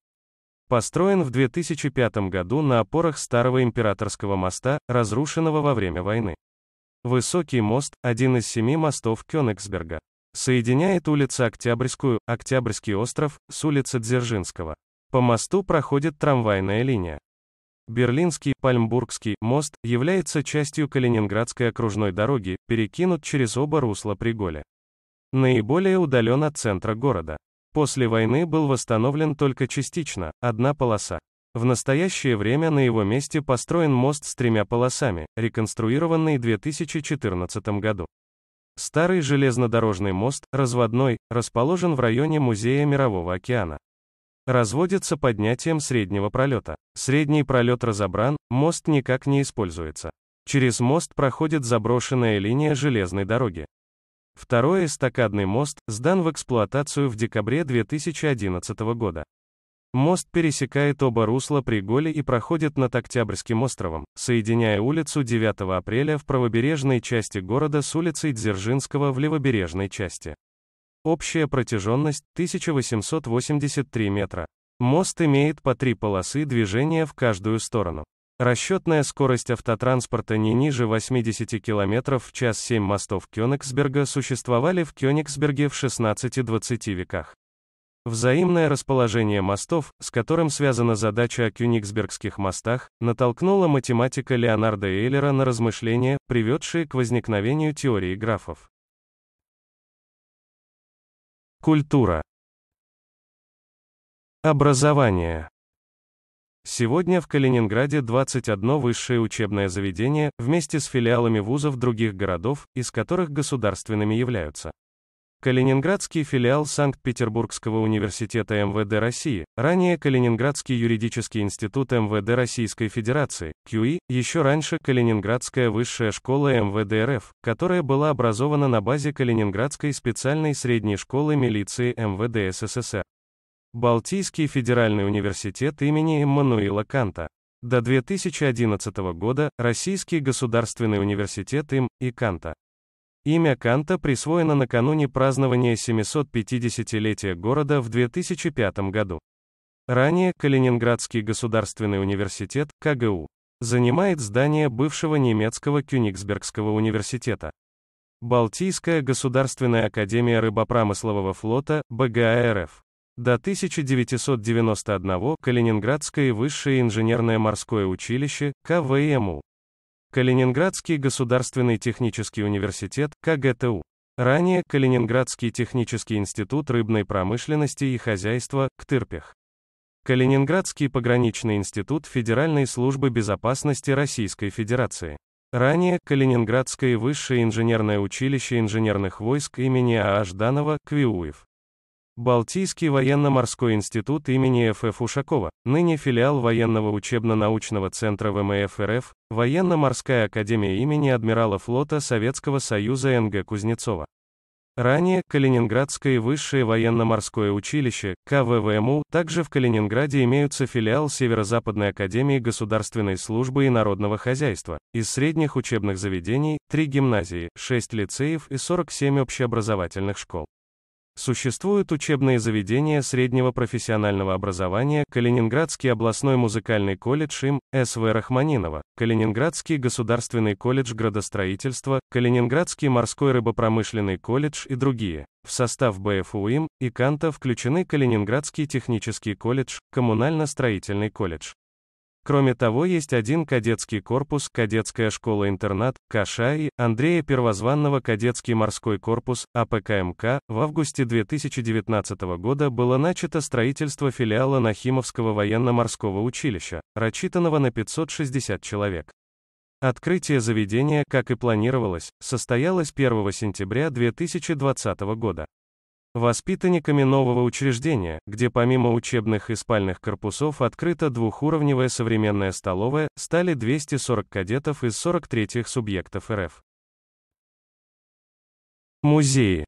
Построен в 2005 году на опорах старого императорского моста, разрушенного во время войны. Высокий мост – один из семи мостов Кёнигсберга. Соединяет улица Октябрьскую, Октябрьский остров, с улицы Дзержинского. По мосту проходит трамвайная линия. Берлинский, Пальмбургский мост является частью Калининградской окружной дороги, перекинут через оба русла Приголя. Наиболее удален от центра города. После войны был восстановлен только частично, одна полоса. В настоящее время на его месте построен мост с тремя полосами, реконструированный в 2014 году. Старый железнодорожный мост, разводной, расположен в районе Музея Мирового океана. Разводится поднятием среднего пролета. Средний пролет разобран, мост никак не используется. Через мост проходит заброшенная линия железной дороги. Второй эстакадный мост сдан в эксплуатацию в декабре 2011 года. Мост пересекает оба русла Приголи и проходит над Октябрьским островом, соединяя улицу 9 апреля в правобережной части города с улицей Дзержинского в левобережной части. Общая протяженность 1883 метра. Мост имеет по три полосы движения в каждую сторону. Расчетная скорость автотранспорта не ниже 80 км в час 7 мостов Кёнигсберга существовали в Кёнигсберге в 16-20 веках. Взаимное расположение мостов, с которым связана задача о Кёнигсбергских мостах, натолкнуло математика Леонарда Эйлера на размышления, приведшие к возникновению теории графов. Культура. Образование. Сегодня в Калининграде 21 высшее учебное заведение, вместе с филиалами вузов других городов, из которых государственными являются Калининградский филиал Санкт-Петербургского университета МВД России, ранее Калининградский юридический институт МВД Российской Федерации, КЮИ, еще раньше Калининградская высшая школа МВД РФ, которая была образована на базе Калининградской специальной средней школы милиции МВД СССР. Балтийский федеральный университет имени Эммануила Канта. До 2011 года Российский государственный университет им и Канта. Имя Канта присвоено накануне празднования 750-летия города в 2005 году. Ранее Калининградский государственный университет, КГУ, занимает здание бывшего немецкого Кёнигсбергского университета. Балтийская государственная академия рыбопромыслового флота, БГАРФ. До 1991 Калининградское высшее инженерное морское училище, КВМУ. Калининградский государственный технический университет, КГТУ. Ранее Калининградский технический институт рыбной промышленности и хозяйства, КТЫРПЕХ. Калининградский пограничный институт Федеральной службы безопасности Российской Федерации. Ранее Калининградское высшее инженерное училище инженерных войск имени А.А. Жданова, Квиуев. Балтийский военно-морской институт имени Ф.Ф. Ушакова, ныне филиал военного учебно-научного центра ВМФ РФ, военно-морская академия имени адмирала флота Советского Союза Н.Г. Кузнецова. Ранее Калининградское высшее военно-морское училище, КВВМУ, также в Калининграде имеются филиал Северо-Западной академии государственной службы и народного хозяйства, из средних учебных заведений, три гимназии, шесть лицеев и 47 общеобразовательных школ. Существуют учебные заведения среднего профессионального образования, Калининградский областной музыкальный колледж им. С.В. Рахманинова, Калининградский государственный колледж градостроительства, Калининградский морской рыбопромышленный колледж и другие. В состав БФУ им и Канта включены Калининградский технический колледж, Коммунально-строительный колледж. Кроме того, есть один кадетский корпус, кадетская школа-интернат, Каша Андрея Первозванного кадетский морской корпус, АПКМК. В августе 2019 года было начато строительство филиала Нахимовского военно-морского училища, рассчитанного на 560 человек. Открытие заведения, как и планировалось, состоялось 1 сентября 2020 года воспитанниками нового учреждения, где помимо учебных и спальных корпусов открыта двухуровневая современная столовая, стали 240 кадетов из 43 субъектов РФ. Музеи.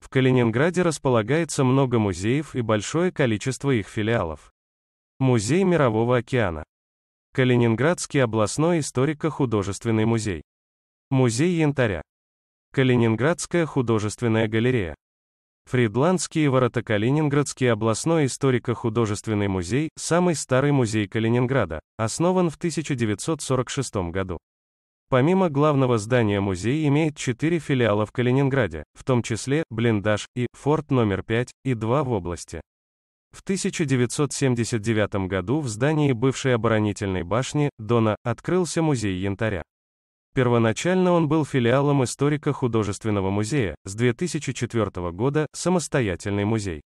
В Калининграде располагается много музеев и большое количество их филиалов. Музей Мирового океана. Калининградский областной историко-художественный музей. Музей янтаря. Калининградская художественная галерея. Фридландские ворота Калининградский областной историко-художественный музей, самый старый музей Калининграда, основан в 1946 году. Помимо главного здания музей имеет четыре филиала в Калининграде, в том числе Блиндаж и Форт номер 5 и 2 в области. В 1979 году в здании бывшей оборонительной башни Дона открылся музей янтаря. Первоначально он был филиалом историка художественного музея, с 2004 года – самостоятельный музей.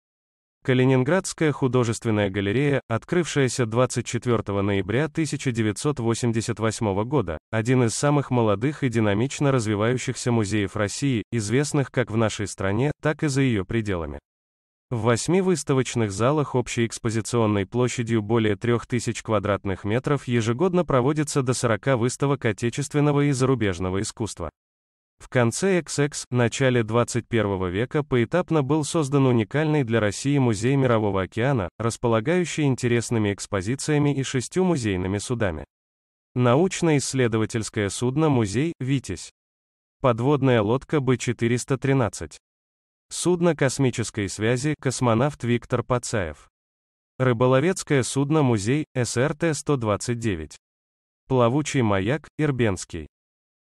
Калининградская художественная галерея, открывшаяся 24 ноября 1988 года, один из самых молодых и динамично развивающихся музеев России, известных как в нашей стране, так и за ее пределами. В восьми выставочных залах общей экспозиционной площадью более 3000 квадратных метров ежегодно проводится до 40 выставок отечественного и зарубежного искусства. В конце XX, начале 21 века поэтапно был создан уникальный для России музей Мирового океана, располагающий интересными экспозициями и шестью музейными судами. Научно-исследовательское судно «Музей» «Витязь». Подводная лодка Б-413. Судно космической связи космонавт Виктор Пацаев. Рыболовецкое судно-музей СРТ-129. Плавучий маяк Ирбенский.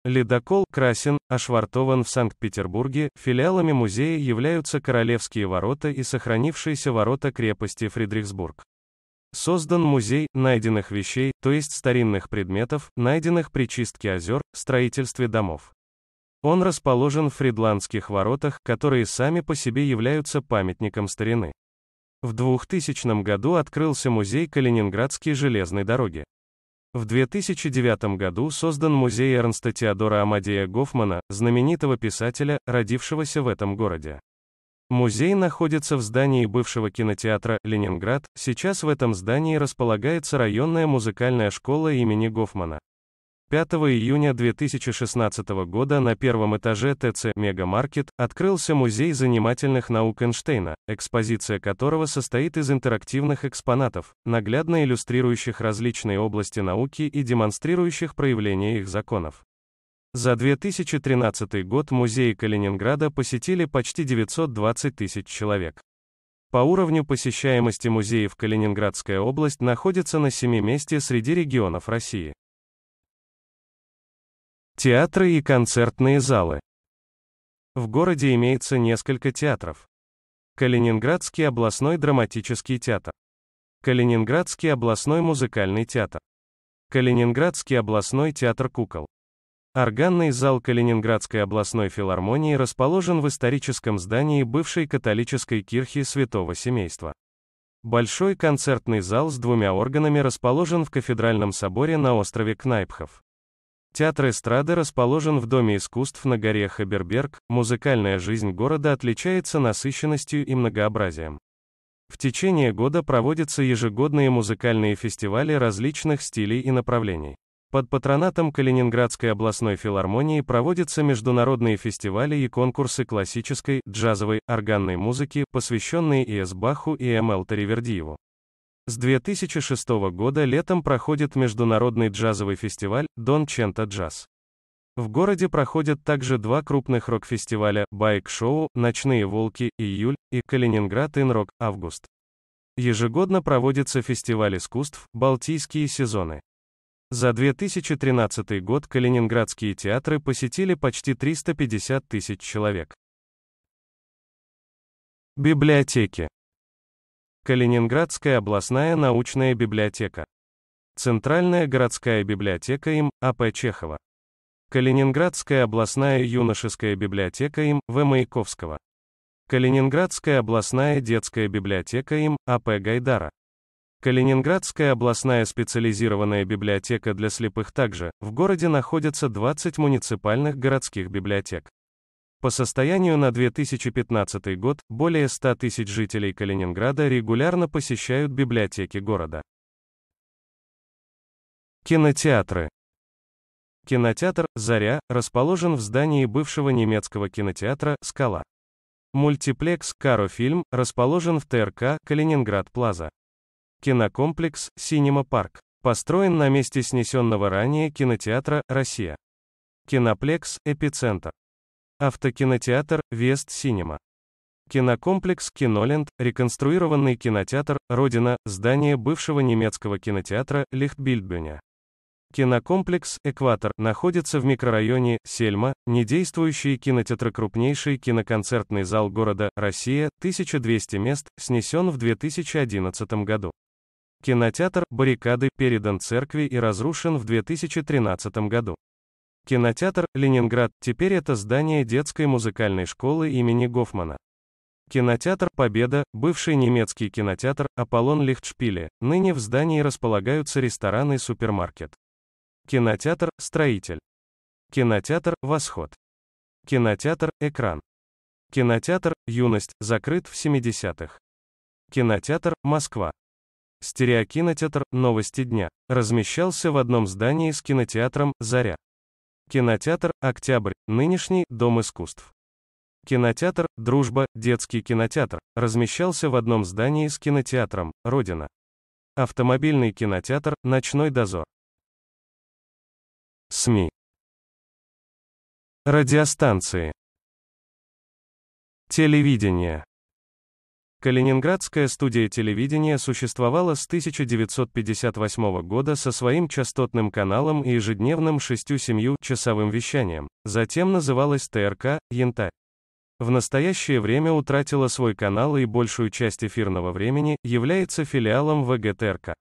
Ледокол «Красин» ошвартован в Санкт-Петербурге, филиалами музея являются Королевские ворота и сохранившиеся ворота крепости Фридрихсбург. Создан музей найденных вещей, то есть старинных предметов, найденных при чистке озер, строительстве домов. Он расположен в Фридландских воротах, которые сами по себе являются памятником старины. В 2000 году открылся музей Калининградской железной дороги. В 2009 году создан музей Эрнста Теодора Амадея Гофмана, знаменитого писателя, родившегося в этом городе. Музей находится в здании бывшего кинотеатра «Ленинград», сейчас в этом здании располагается районная музыкальная школа имени Гофмана. 5 июня 2016 года на первом этаже ТЦ «Мегамаркет» открылся музей занимательных наук Эйнштейна, экспозиция которого состоит из интерактивных экспонатов, наглядно иллюстрирующих различные области науки и демонстрирующих проявления их законов. За 2013 год музеи Калининграда посетили почти 920 тысяч человек. По уровню посещаемости музеев Калининградская область находится на седьмом месте среди регионов России. Театры и концертные залы. В городе имеется несколько театров. Калининградский областной драматический театр. Калининградский областной музыкальный театр. Калининградский областной театр кукол. Органный зал Калининградской областной филармонии расположен в историческом здании бывшей католической кирхи святого семейства. Большой концертный зал с двумя органами расположен в кафедральном соборе на острове Кнайпхов. Театр эстрады расположен в Доме искусств на горе Хаберберг, музыкальная жизнь города отличается насыщенностью и многообразием. В течение года проводятся ежегодные музыкальные фестивали различных стилей и направлений. Под патронатом Калининградской областной филармонии проводятся международные фестивали и конкурсы классической, джазовой, органной музыки, посвященные и Эсбаху и М.Л. Таривердиеву. С 2006 года летом проходит международный джазовый фестиваль «Дон Чента Джаз». В городе проходят также два крупных рок-фестиваля «Байк-шоу», «Ночные волки», июль, и «Калининград Инрок», август. Ежегодно проводится фестиваль искусств «Балтийские сезоны». За 2013 год калининградские театры посетили почти 350 тысяч человек. Библиотеки. Калининградская областная научная библиотека. Центральная городская библиотека им. А.П. Чехова. Калининградская областная юношеская библиотека им. В. Маяковского. Калининградская областная детская библиотека им. А.П. Гайдара. Калининградская областная специализированная библиотека для слепых также. В городе находятся 20 муниципальных городских библиотек. По состоянию на 2015 год, более 100 тысяч жителей Калининграда регулярно посещают библиотеки города. Кинотеатры. Кинотеатр «Заря» расположен в здании бывшего немецкого кинотеатра «Скала». Мультиплекс «Карофильм» расположен в ТРК «Калининград-Плаза». Кинокомплекс «Синема Парк» построен на месте снесенного ранее кинотеатра «Россия». Киноплекс «Эпицентр». Автокинотеатр Вест Синема. Кинокомплекс Киноленд, реконструированный кинотеатр Родина, здание бывшего немецкого кинотеатра Лихтбильдбюня. Кинокомплекс «Экватор» находится в микрорайоне Сельма, недействующие кинотеатр крупнейший киноконцертный зал города Россия, 1200 мест, снесен в 2011 году. Кинотеатр «Баррикады» передан церкви и разрушен в 2013 году. Кинотеатр «Ленинград» теперь это здание детской музыкальной школы имени Гофмана. Кинотеатр «Победа», бывший немецкий кинотеатр «Аполлон Лихтшпиле», ныне в здании располагаются ресторан и супермаркет. Кинотеатр «Строитель». Кинотеатр «Восход». Кинотеатр «Экран». Кинотеатр «Юность» закрыт в 70-х. Кинотеатр «Москва». Стереокинотеатр «Новости дня» размещался в одном здании с кинотеатром «Заря». Кинотеатр «Октябрь», нынешний Дом искусств. Кинотеатр «Дружба», детский кинотеатр, размещался в одном здании с кинотеатром «Родина». Автомобильный кинотеатр «Ночной дозор». СМИ. Радиостанции. Телевидение. Калининградская студия телевидения существовала с 1958 года со своим частотным каналом и ежедневным 6-7 часовым вещанием. Затем называлась ТРК «Янтарь». В настоящее время утратила свой канал и большую часть эфирного времени является филиалом ВГТРК.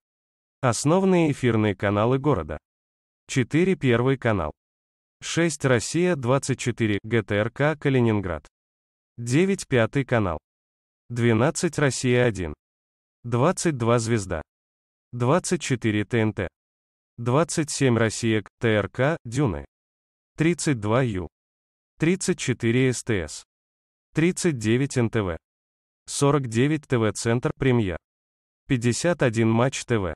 Основные эфирные каналы города. 4 Первый канал. 6 Россия 24 ГТРК Калининград. 9 Пятый канал. 12 Россия 1. 22 Звезда. 24 ТНТ. 27 Россия, ТРК, Дюны. 32 Ю. 34 СТС. 39 НТВ. 49 ТВ-центр «Премьер». 51 Матч ТВ.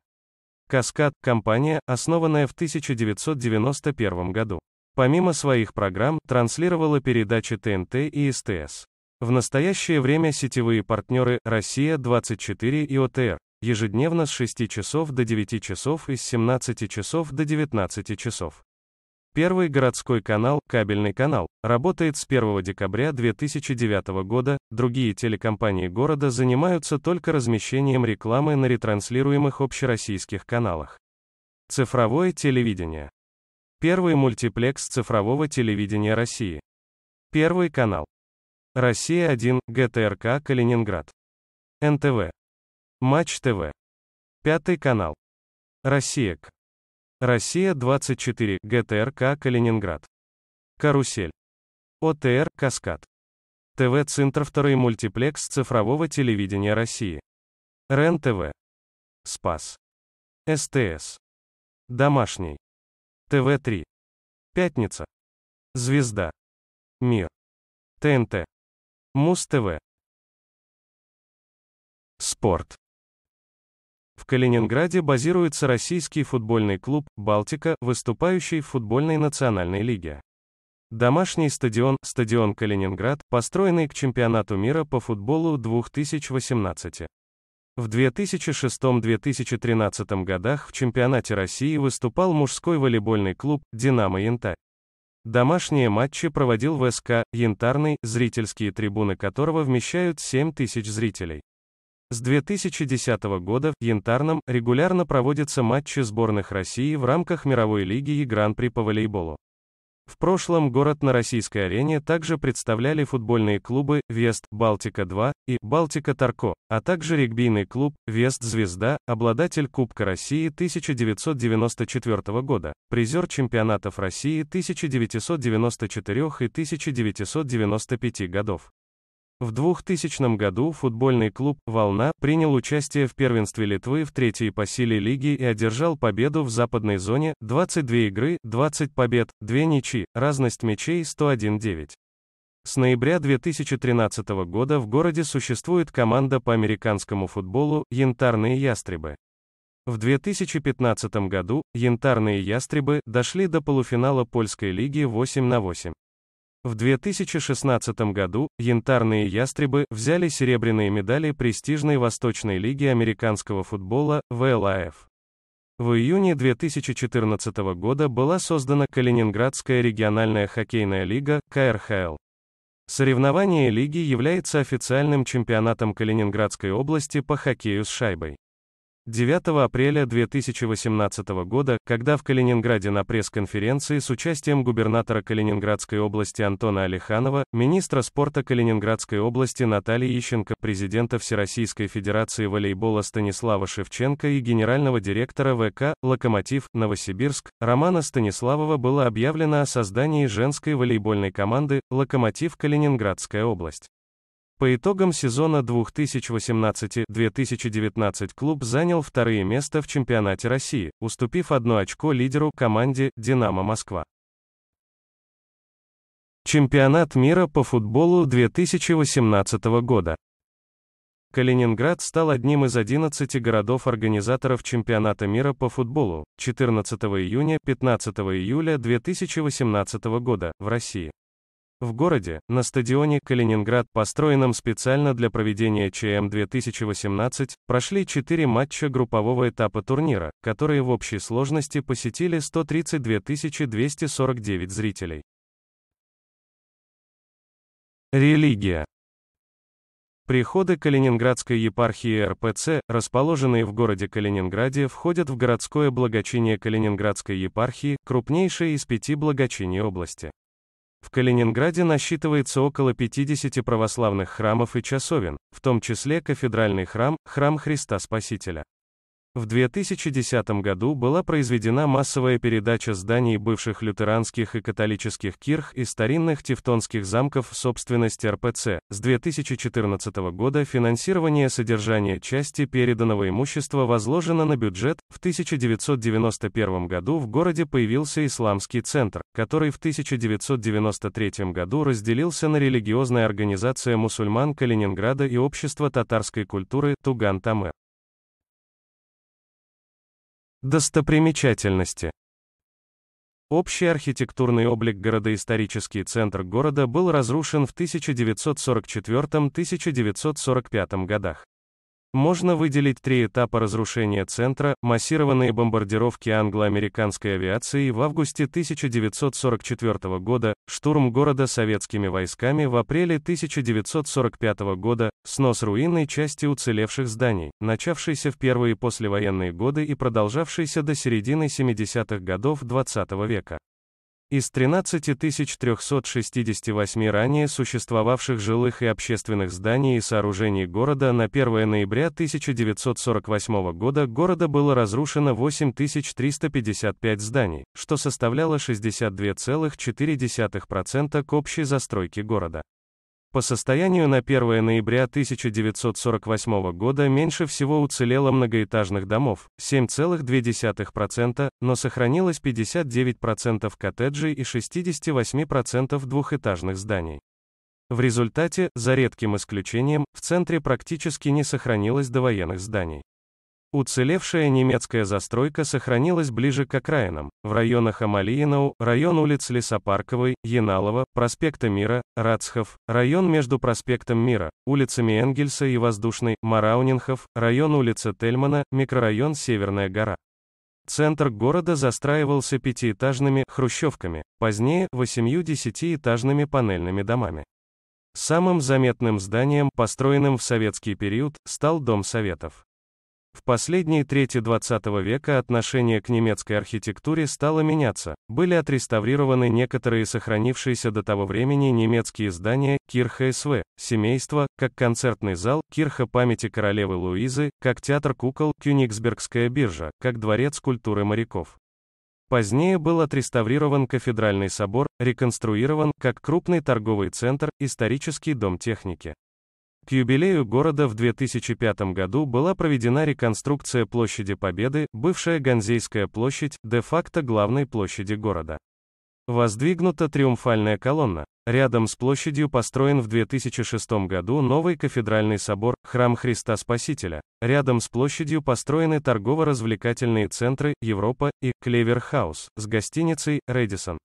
«Каскад» – компания, основанная в 1991 году. Помимо своих программ, транслировала передачи ТНТ и СТС. В настоящее время сетевые партнеры «Россия-24» и ОТР ежедневно с 6 часов до 9 часов и с 17 часов до 19 часов. Первый городской канал, кабельный канал, работает с 1 декабря 2009 года, другие телекомпании города занимаются только размещением рекламы на ретранслируемых общероссийских каналах. Цифровое телевидение. Первый мультиплекс цифрового телевидения России. Первый канал. Россия-1, ГТРК Калининград. НТВ. Матч ТВ. Пятый канал. Россия К. Россия-24, ГТРК Калининград. Карусель. ОТР, Каскад. ТВ-центр 2 мультиплекс цифрового телевидения России. РЕН-ТВ. Спас. СТС. Домашний. ТВ-3. Пятница. Звезда. Мир. ТНТ. Муз ТВ. Спорт. В Калининграде базируется российский футбольный клуб «Балтика», выступающий в футбольной национальной лиге. Домашний стадион, стадион Калининград, построенный к чемпионату мира по футболу 2018. В 2006-2013 годах в чемпионате России выступал мужской волейбольный клуб «Динамо Янтарь». Домашние матчи проводил в СК «Янтарный», зрительские трибуны которого вмещают 7 тысяч зрителей. С 2010 года в «Янтарном» регулярно проводятся матчи сборных России в рамках Мировой лиги и Гран-при по волейболу. В прошлом город на российской арене также представляли футбольные клубы «Вест», «Балтика-2» и «Балтика Тарко», а также регбийный клуб «Вест Звезда», обладатель Кубка России 1994 года, призер чемпионатов России 1994 и 1995 годов. В 2000 году футбольный клуб «Волна» принял участие в первенстве Литвы в третьей по силе лиги и одержал победу в западной зоне, 22 игры, 20 побед, 2 ничьи, разность мячей 101-9. С ноября 2013 года в городе существует команда по американскому футболу «Янтарные ястребы». В 2015 году «Янтарные ястребы» дошли до полуфинала польской лиги 8 на 8. В 2016 году янтарные ястребы взяли серебряные медали престижной Восточной лиги американского футбола ВЛАФ. В июне 2014 года была создана Калининградская региональная хоккейная лига КРХЛ. Соревнование лиги является официальным чемпионатом Калининградской области по хоккею с шайбой. 9 апреля 2018 года, когда в Калининграде на пресс-конференции с участием губернатора Калининградской области Антона Алиханова, министра спорта Калининградской области Натальи Ищенко, президента Всероссийской Федерации волейбола Станислава Шевченко и генерального директора ВК «Локомотив» Новосибирск Романа Станиславова было объявлено о создании женской волейбольной команды «Локомотив Калининградская область». По итогам сезона 2018-2019 клуб занял второе место в чемпионате России, уступив одно очко лидеру команде «Динамо Москва». Чемпионат мира по футболу 2018 года. Калининград стал одним из 11 городов-организаторов чемпионата мира по футболу 14 июня-15 июля 2018 года в России. В городе, на стадионе «Калининград», построенном специально для проведения ЧМ-2018, прошли четыре матча группового этапа турнира, которые в общей сложности посетили 132 249 зрителей. Религия. Приходы Калининградской епархии РПЦ, расположенные в городе Калининграде, входят в городское благочиние Калининградской епархии, крупнейшее из пяти благочиний области. В Калининграде насчитывается около 50 православных храмов и часовен, в том числе кафедральный храм, храм Христа Спасителя. В 2010 году была произведена массовая передача зданий бывших лютеранских и католических кирх и старинных тевтонских замков в собственности РПЦ. С 2014 года финансирование содержания части переданного имущества возложено на бюджет. В 1991 году в городе появился исламский центр, который в 1993 году разделился на религиозная организация мусульман Калининграда и общество татарской культуры Туган-Таме. Достопримечательности. Общий архитектурный облик городоисторический центр города был разрушен в 1944-1945 годах. Можно выделить три этапа разрушения центра, массированные бомбардировки англо-американской авиации в августе 1944 года, штурм города советскими войсками в апреле 1945 года, снос руинной части уцелевших зданий, начавшийся в первые послевоенные годы и продолжавшийся до середины 70-х годов 20 века. Из 13368 ранее существовавших жилых и общественных зданий и сооружений города на 1 ноября 1948 года города было разрушено 8355 зданий, что составляло 62,4% к общей застройке города. По состоянию на 1 ноября 1948 года меньше всего уцелело многоэтажных домов, 7,2%, но сохранилось 59% коттеджей и 68% двухэтажных зданий. В результате, за редким исключением, в центре практически не сохранилось довоенных зданий. Уцелевшая немецкая застройка сохранилась ближе к окраинам, в районах Амалиинау, район улиц Лесопарковой, Яналова, проспекта Мира, Рацхов, район между проспектом Мира, улицами Энгельса и Воздушной, Мараунинхов, район улицы Тельмана, микрорайон Северная гора. Центр города застраивался пятиэтажными хрущевками, позднее – восемью десятиэтажными панельными домами. Самым заметным зданием, построенным в советский период, стал Дом Советов. В последние трети 20 века отношение к немецкой архитектуре стало меняться. Были отреставрированы некоторые сохранившиеся до того времени немецкие здания, кирха СВ, семейство, как концертный зал, кирха памяти королевы Луизы, как театр кукол, Кёнигсбергская биржа, как дворец культуры моряков. Позднее был отреставрирован кафедральный собор, реконструирован, как крупный торговый центр, исторический дом техники. К юбилею города в 2005 году была проведена реконструкция площади Победы, бывшая Ганзейская площадь, де-факто главной площади города. Воздвигнута триумфальная колонна. Рядом с площадью построен в 2006 году новый кафедральный собор, храм Христа Спасителя. Рядом с площадью построены торгово-развлекательные центры «Европа» и «Клевер Хаус» с гостиницей «Рэдисон».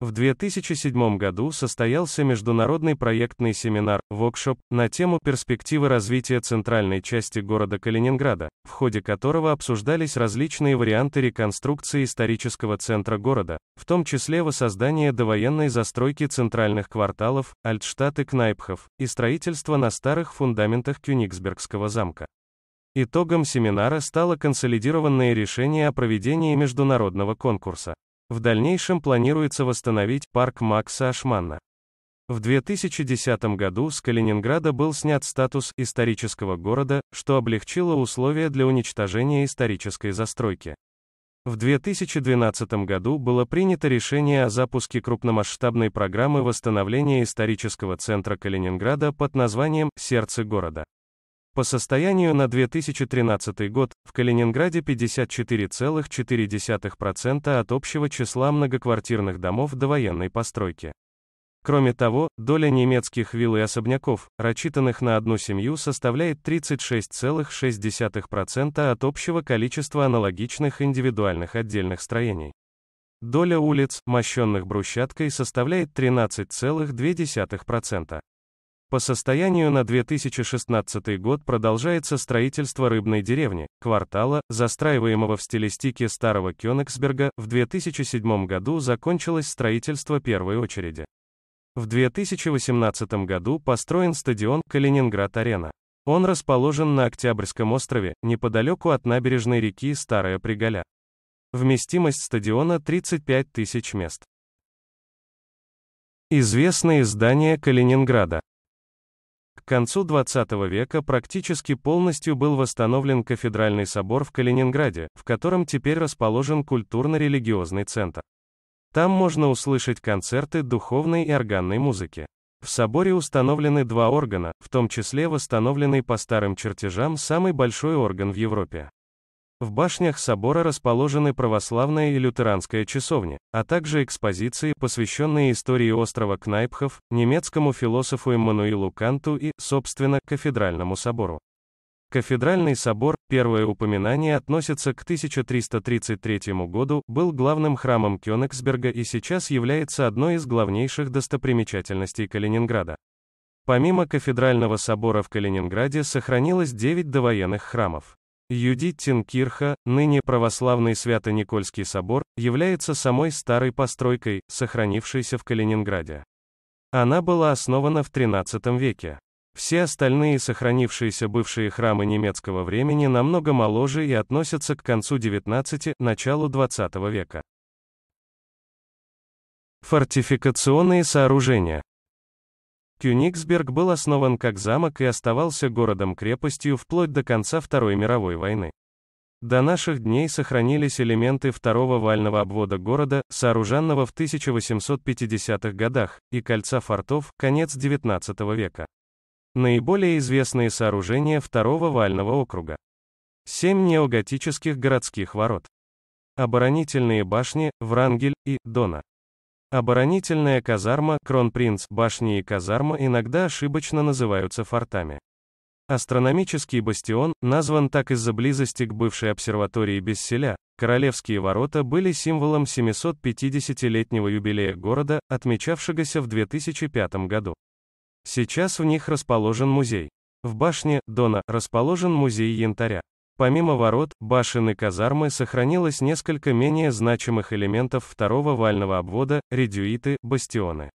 В 2007 году состоялся международный проектный семинар «Вокшоп» на тему «Перспективы развития центральной части города Калининграда», в ходе которого обсуждались различные варианты реконструкции исторического центра города, в том числе воссоздание довоенной застройки центральных кварталов, Альтштадт и Кнайпхов, и строительство на старых фундаментах Кёнигсбергского замка. Итогом семинара стало консолидированное решение о проведении международного конкурса. В дальнейшем планируется восстановить парк Макса Ашмана. В 2010 году с Калининграда был снят статус исторического города, что облегчило условия для уничтожения исторической застройки. В 2012 году было принято решение о запуске крупномасштабной программы восстановления исторического центра Калининграда под названием «Сердце города». По состоянию на 2013 год в Калининграде 54,4% от общего числа многоквартирных домов до военной постройки. Кроме того, доля немецких вилл и особняков, рассчитанных на одну семью, составляет 36,6% от общего количества аналогичных индивидуальных отдельных строений. Доля улиц, мощенных брусчаткой, составляет 13,2%. По состоянию на 2016 год продолжается строительство рыбной деревни, квартала, застраиваемого в стилистике старого Кёнигсберга, в 2007 году закончилось строительство первой очереди. В 2018 году построен стадион «Калининград-арена». Он расположен на Октябрьском острове, неподалеку от набережной реки Старая Приголя. Вместимость стадиона 35 тысяч мест. Известные здания Калининграда. К концу XX века практически полностью был восстановлен кафедральный собор в Калининграде, в котором теперь расположен культурно-религиозный центр. Там можно услышать концерты духовной и органной музыки. В соборе установлены два органа, в том числе восстановленный по старым чертежам самый большой орган в Европе. В башнях собора расположены православная и лютеранская часовни, а также экспозиции, посвященные истории острова Кнайпхов, немецкому философу Эммануилу Канту и, собственно, кафедральному собору. Кафедральный собор, первое упоминание относится к 1333 году, был главным храмом Кёнигсберга и сейчас является одной из главнейших достопримечательностей Калининграда. Помимо кафедрального собора в Калининграде сохранилось 9 довоенных храмов. Юдиттенкирха, ныне православный Свято-Никольский собор, является самой старой постройкой, сохранившейся в Калининграде. Она была основана в XIII веке. Все остальные сохранившиеся бывшие храмы немецкого времени намного моложе и относятся к концу XIX – началу XX века. Фортификационные сооружения. Кёнигсберг был основан как замок и оставался городом-крепостью вплоть до конца Второй мировой войны. До наших дней сохранились элементы второго вального обвода города, сооруженного в 1850-х годах, и кольца фортов, конец XIX века. Наиболее известные сооружения второго вального округа. Семь неоготических городских ворот. Оборонительные башни, Врангель и Дона. Оборонительная казарма, кронпринц, башни и казарма иногда ошибочно называются фортами. Астрономический бастион назван так из-за близости к бывшей обсерватории Бесселя. Королевские ворота были символом 750-летнего юбилея города, отмечавшегося в 2005 году. Сейчас в них расположен музей. В башне Дона расположен музей янтаря. Помимо ворот, башен и казармы сохранилось несколько менее значимых элементов второго вального обвода, редюиты, бастионы.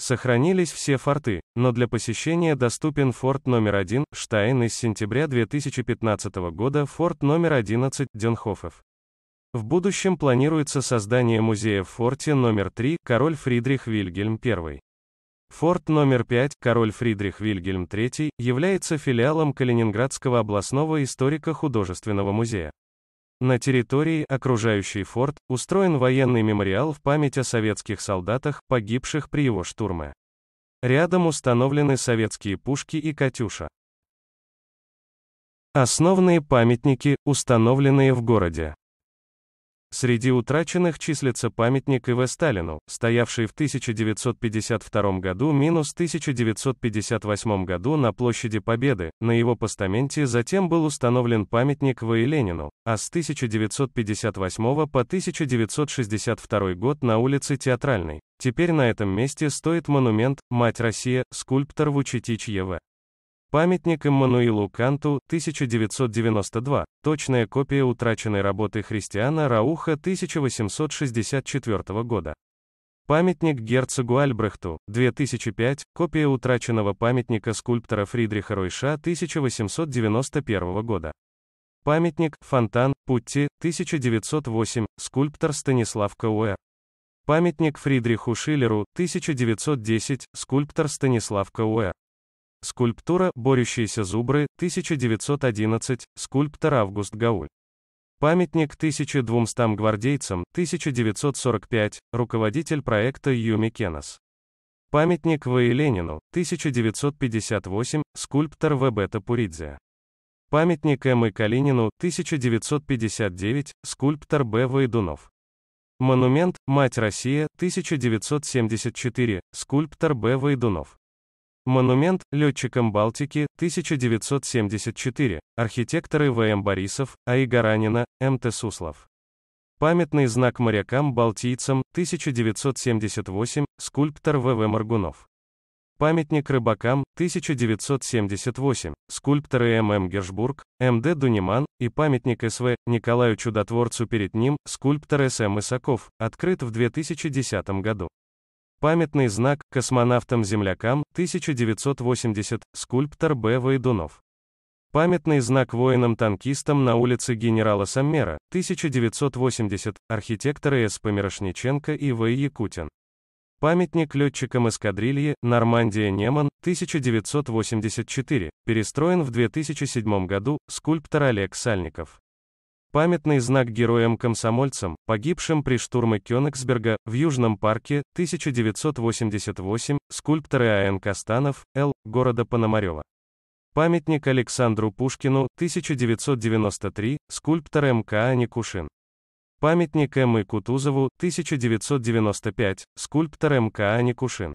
Сохранились все форты, но для посещения доступен форт номер 1, Штайн из сентября 2015 года, форт номер 11, Дюнхофов. В будущем планируется создание музея в форте номер 3, король Фридрих Вильгельм I. Форт номер 5, король Фридрих Вильгельм III, является филиалом Калининградского областного историко-художественного музея. На территории, окружающей форт, устроен военный мемориал в память о советских солдатах, погибших при его штурме. Рядом установлены советские пушки и «Катюша». Основные памятники, установленные в городе. Среди утраченных числится памятник И.В. Сталину, стоявший в 1952 году минус 1958 году на площади Победы, на его постаменте затем был установлен памятник В.И. Ленину, а с 1958 по 1962 год на улице Театральной. Теперь на этом месте стоит монумент «Мать Россия», скульптор Вучетич Е.В. Памятник Эммануилу Канту, 1992, точная копия утраченной работы Христиана Рауха 1864 года. Памятник герцогу Альбрехту, 2005, копия утраченного памятника скульптора Фридриха Ройша 1891 года. Памятник, фонтан, Путти, 1908, скульптор Станислав Кауэр. Памятник Фридриху Шиллеру, 1910, скульптор Станислав Кауэр. Скульптура «Борющиеся зубры», 1911, скульптор Август Гауль. Памятник 1200 гвардейцам, 1945, руководитель проекта Юми Кеннес. Памятник В.И. Ленину, 1958, скульптор В.Б. Пуридзе. Памятник М.И. Калинину, 1959, скульптор Б.В. Идунов. Монумент «Мать Россия», 1974, скульптор Б. Войдунов. Монумент летчикам Балтики 1974. Архитекторы В.М. Борисов, А.И. Гаранина, М.Т. Суслов. Памятный знак морякам-балтийцам 1978. Скульптор В.В. Маргунов. Памятник рыбакам 1978. Скульпторы М.М. Гершбург, М.Д. Дуниман и памятник С.В. Николаю Чудотворцу перед ним, скульптор С.М. Исаков, открыт в 2010 году. Памятный знак космонавтам-землякам 1980 скульптор Б. Войдунов. Памятный знак воинам-танкистам на улице генерала Саммера 1980 архитекторы С. Помирошниченко и В. Якутин. Памятник летчикам эскадрильи Нормандия-Неман 1984 перестроен в 2007 году скульптор Олег Сальников. Памятный знак героям-комсомольцам, погибшим при штурме Кёнигсберга, в Южном парке, 1988, скульпторы А.Н. Кастанов, Л., города Пономарева. Памятник Александру Пушкину, 1993, скульптор М.К. Аникушин. Памятник М. И. Кутузову, 1995, скульптор М.К. Аникушин.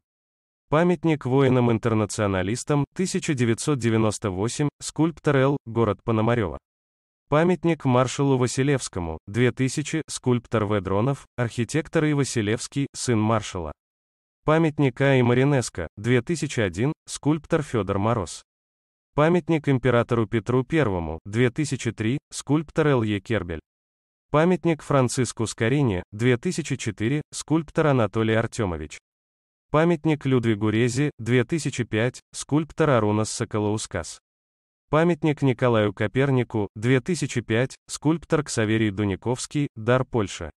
Памятник воинам-интернационалистам, 1998, скульптор Л., город Пономарева. Памятник маршалу Василевскому, 2000, скульптор Ведронов, архитектор и Василевский, сын маршала. Памятник А. и Маринеско, 2001, скульптор Федор Мороз. Памятник императору Петру I, 2003, скульптор Л.Е. Кербель. Памятник Франциску Скорине, 2004, скульптор Анатолий Артемович. Памятник Людвигу Рези, 2005, скульптор Арунас Соколоускас. Памятник Николаю Копернику, 2005, скульптор Ксаверий Дуниковский, Дар Польша.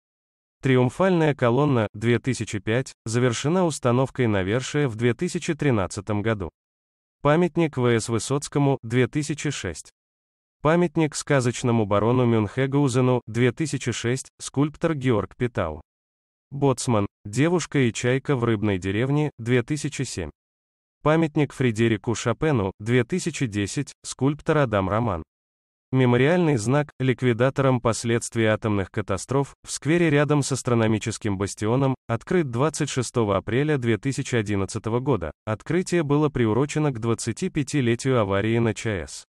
Триумфальная колонна, 2005, завершена установкой навершия в 2013 году. Памятник В.С. Высоцкому, 2006. Памятник сказочному барону Мюнхегаузену, 2006, скульптор Георг Питау. Боцман, девушка и чайка в рыбной деревне, 2007. Памятник Фредерику Шопену, 2010, скульптор Адам Роман. Мемориальный знак ликвидатором последствий атомных катастроф в сквере рядом с астрономическим бастионом открыт 26 апреля 2011 года. Открытие было приурочено к 25-летию аварии на ЧАЭС.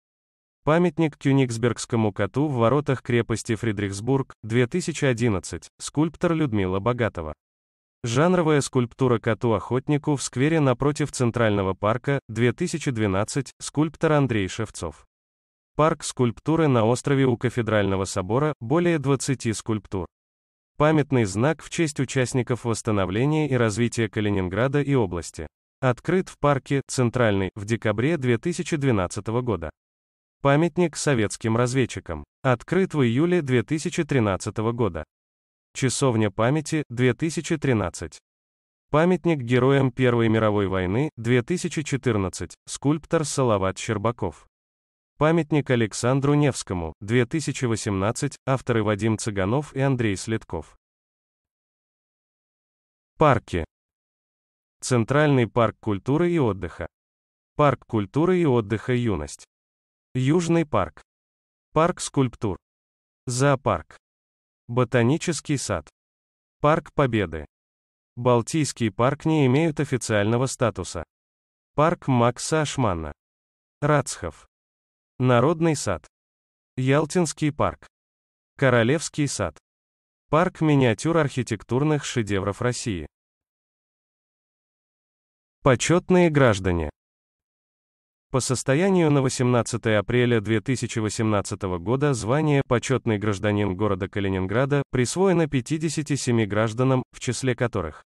Памятник Кёнигсбергскому коту в воротах крепости Фридрихсбург, 2011, скульптор Людмила Богатова. Жанровая скульптура коту-охотнику в сквере напротив Центрального парка, 2012, скульптор Андрей Шевцов. Парк скульптуры на острове у Кафедрального собора, более 20 скульптур. Памятный знак в честь участников восстановления и развития Калининграда и области. Открыт в парке «Центральный» в декабре 2012 года. Памятник советским разведчикам. Открыт в июле 2013 года. Часовня памяти, 2013. Памятник героям Первой мировой войны, 2014, скульптор Салават Щербаков. Памятник Александру Невскому, 2018, авторы Вадим Цыганов и Андрей Следков. Парки. Центральный парк культуры и отдыха. Парк культуры и отдыха «Юность». Южный парк. Парк скульптур. Зоопарк. Ботанический сад. Парк Победы. Балтийский парк не имеют официального статуса. Парк Макса Ашмана. Рацхов. Народный сад. Ялтинский парк. Королевский сад. Парк миниатюр архитектурных шедевров России. Почетные граждане. По состоянию на 18 апреля 2018 года звание «Почетный гражданин города Калининграда» присвоено 57 гражданам, в числе которых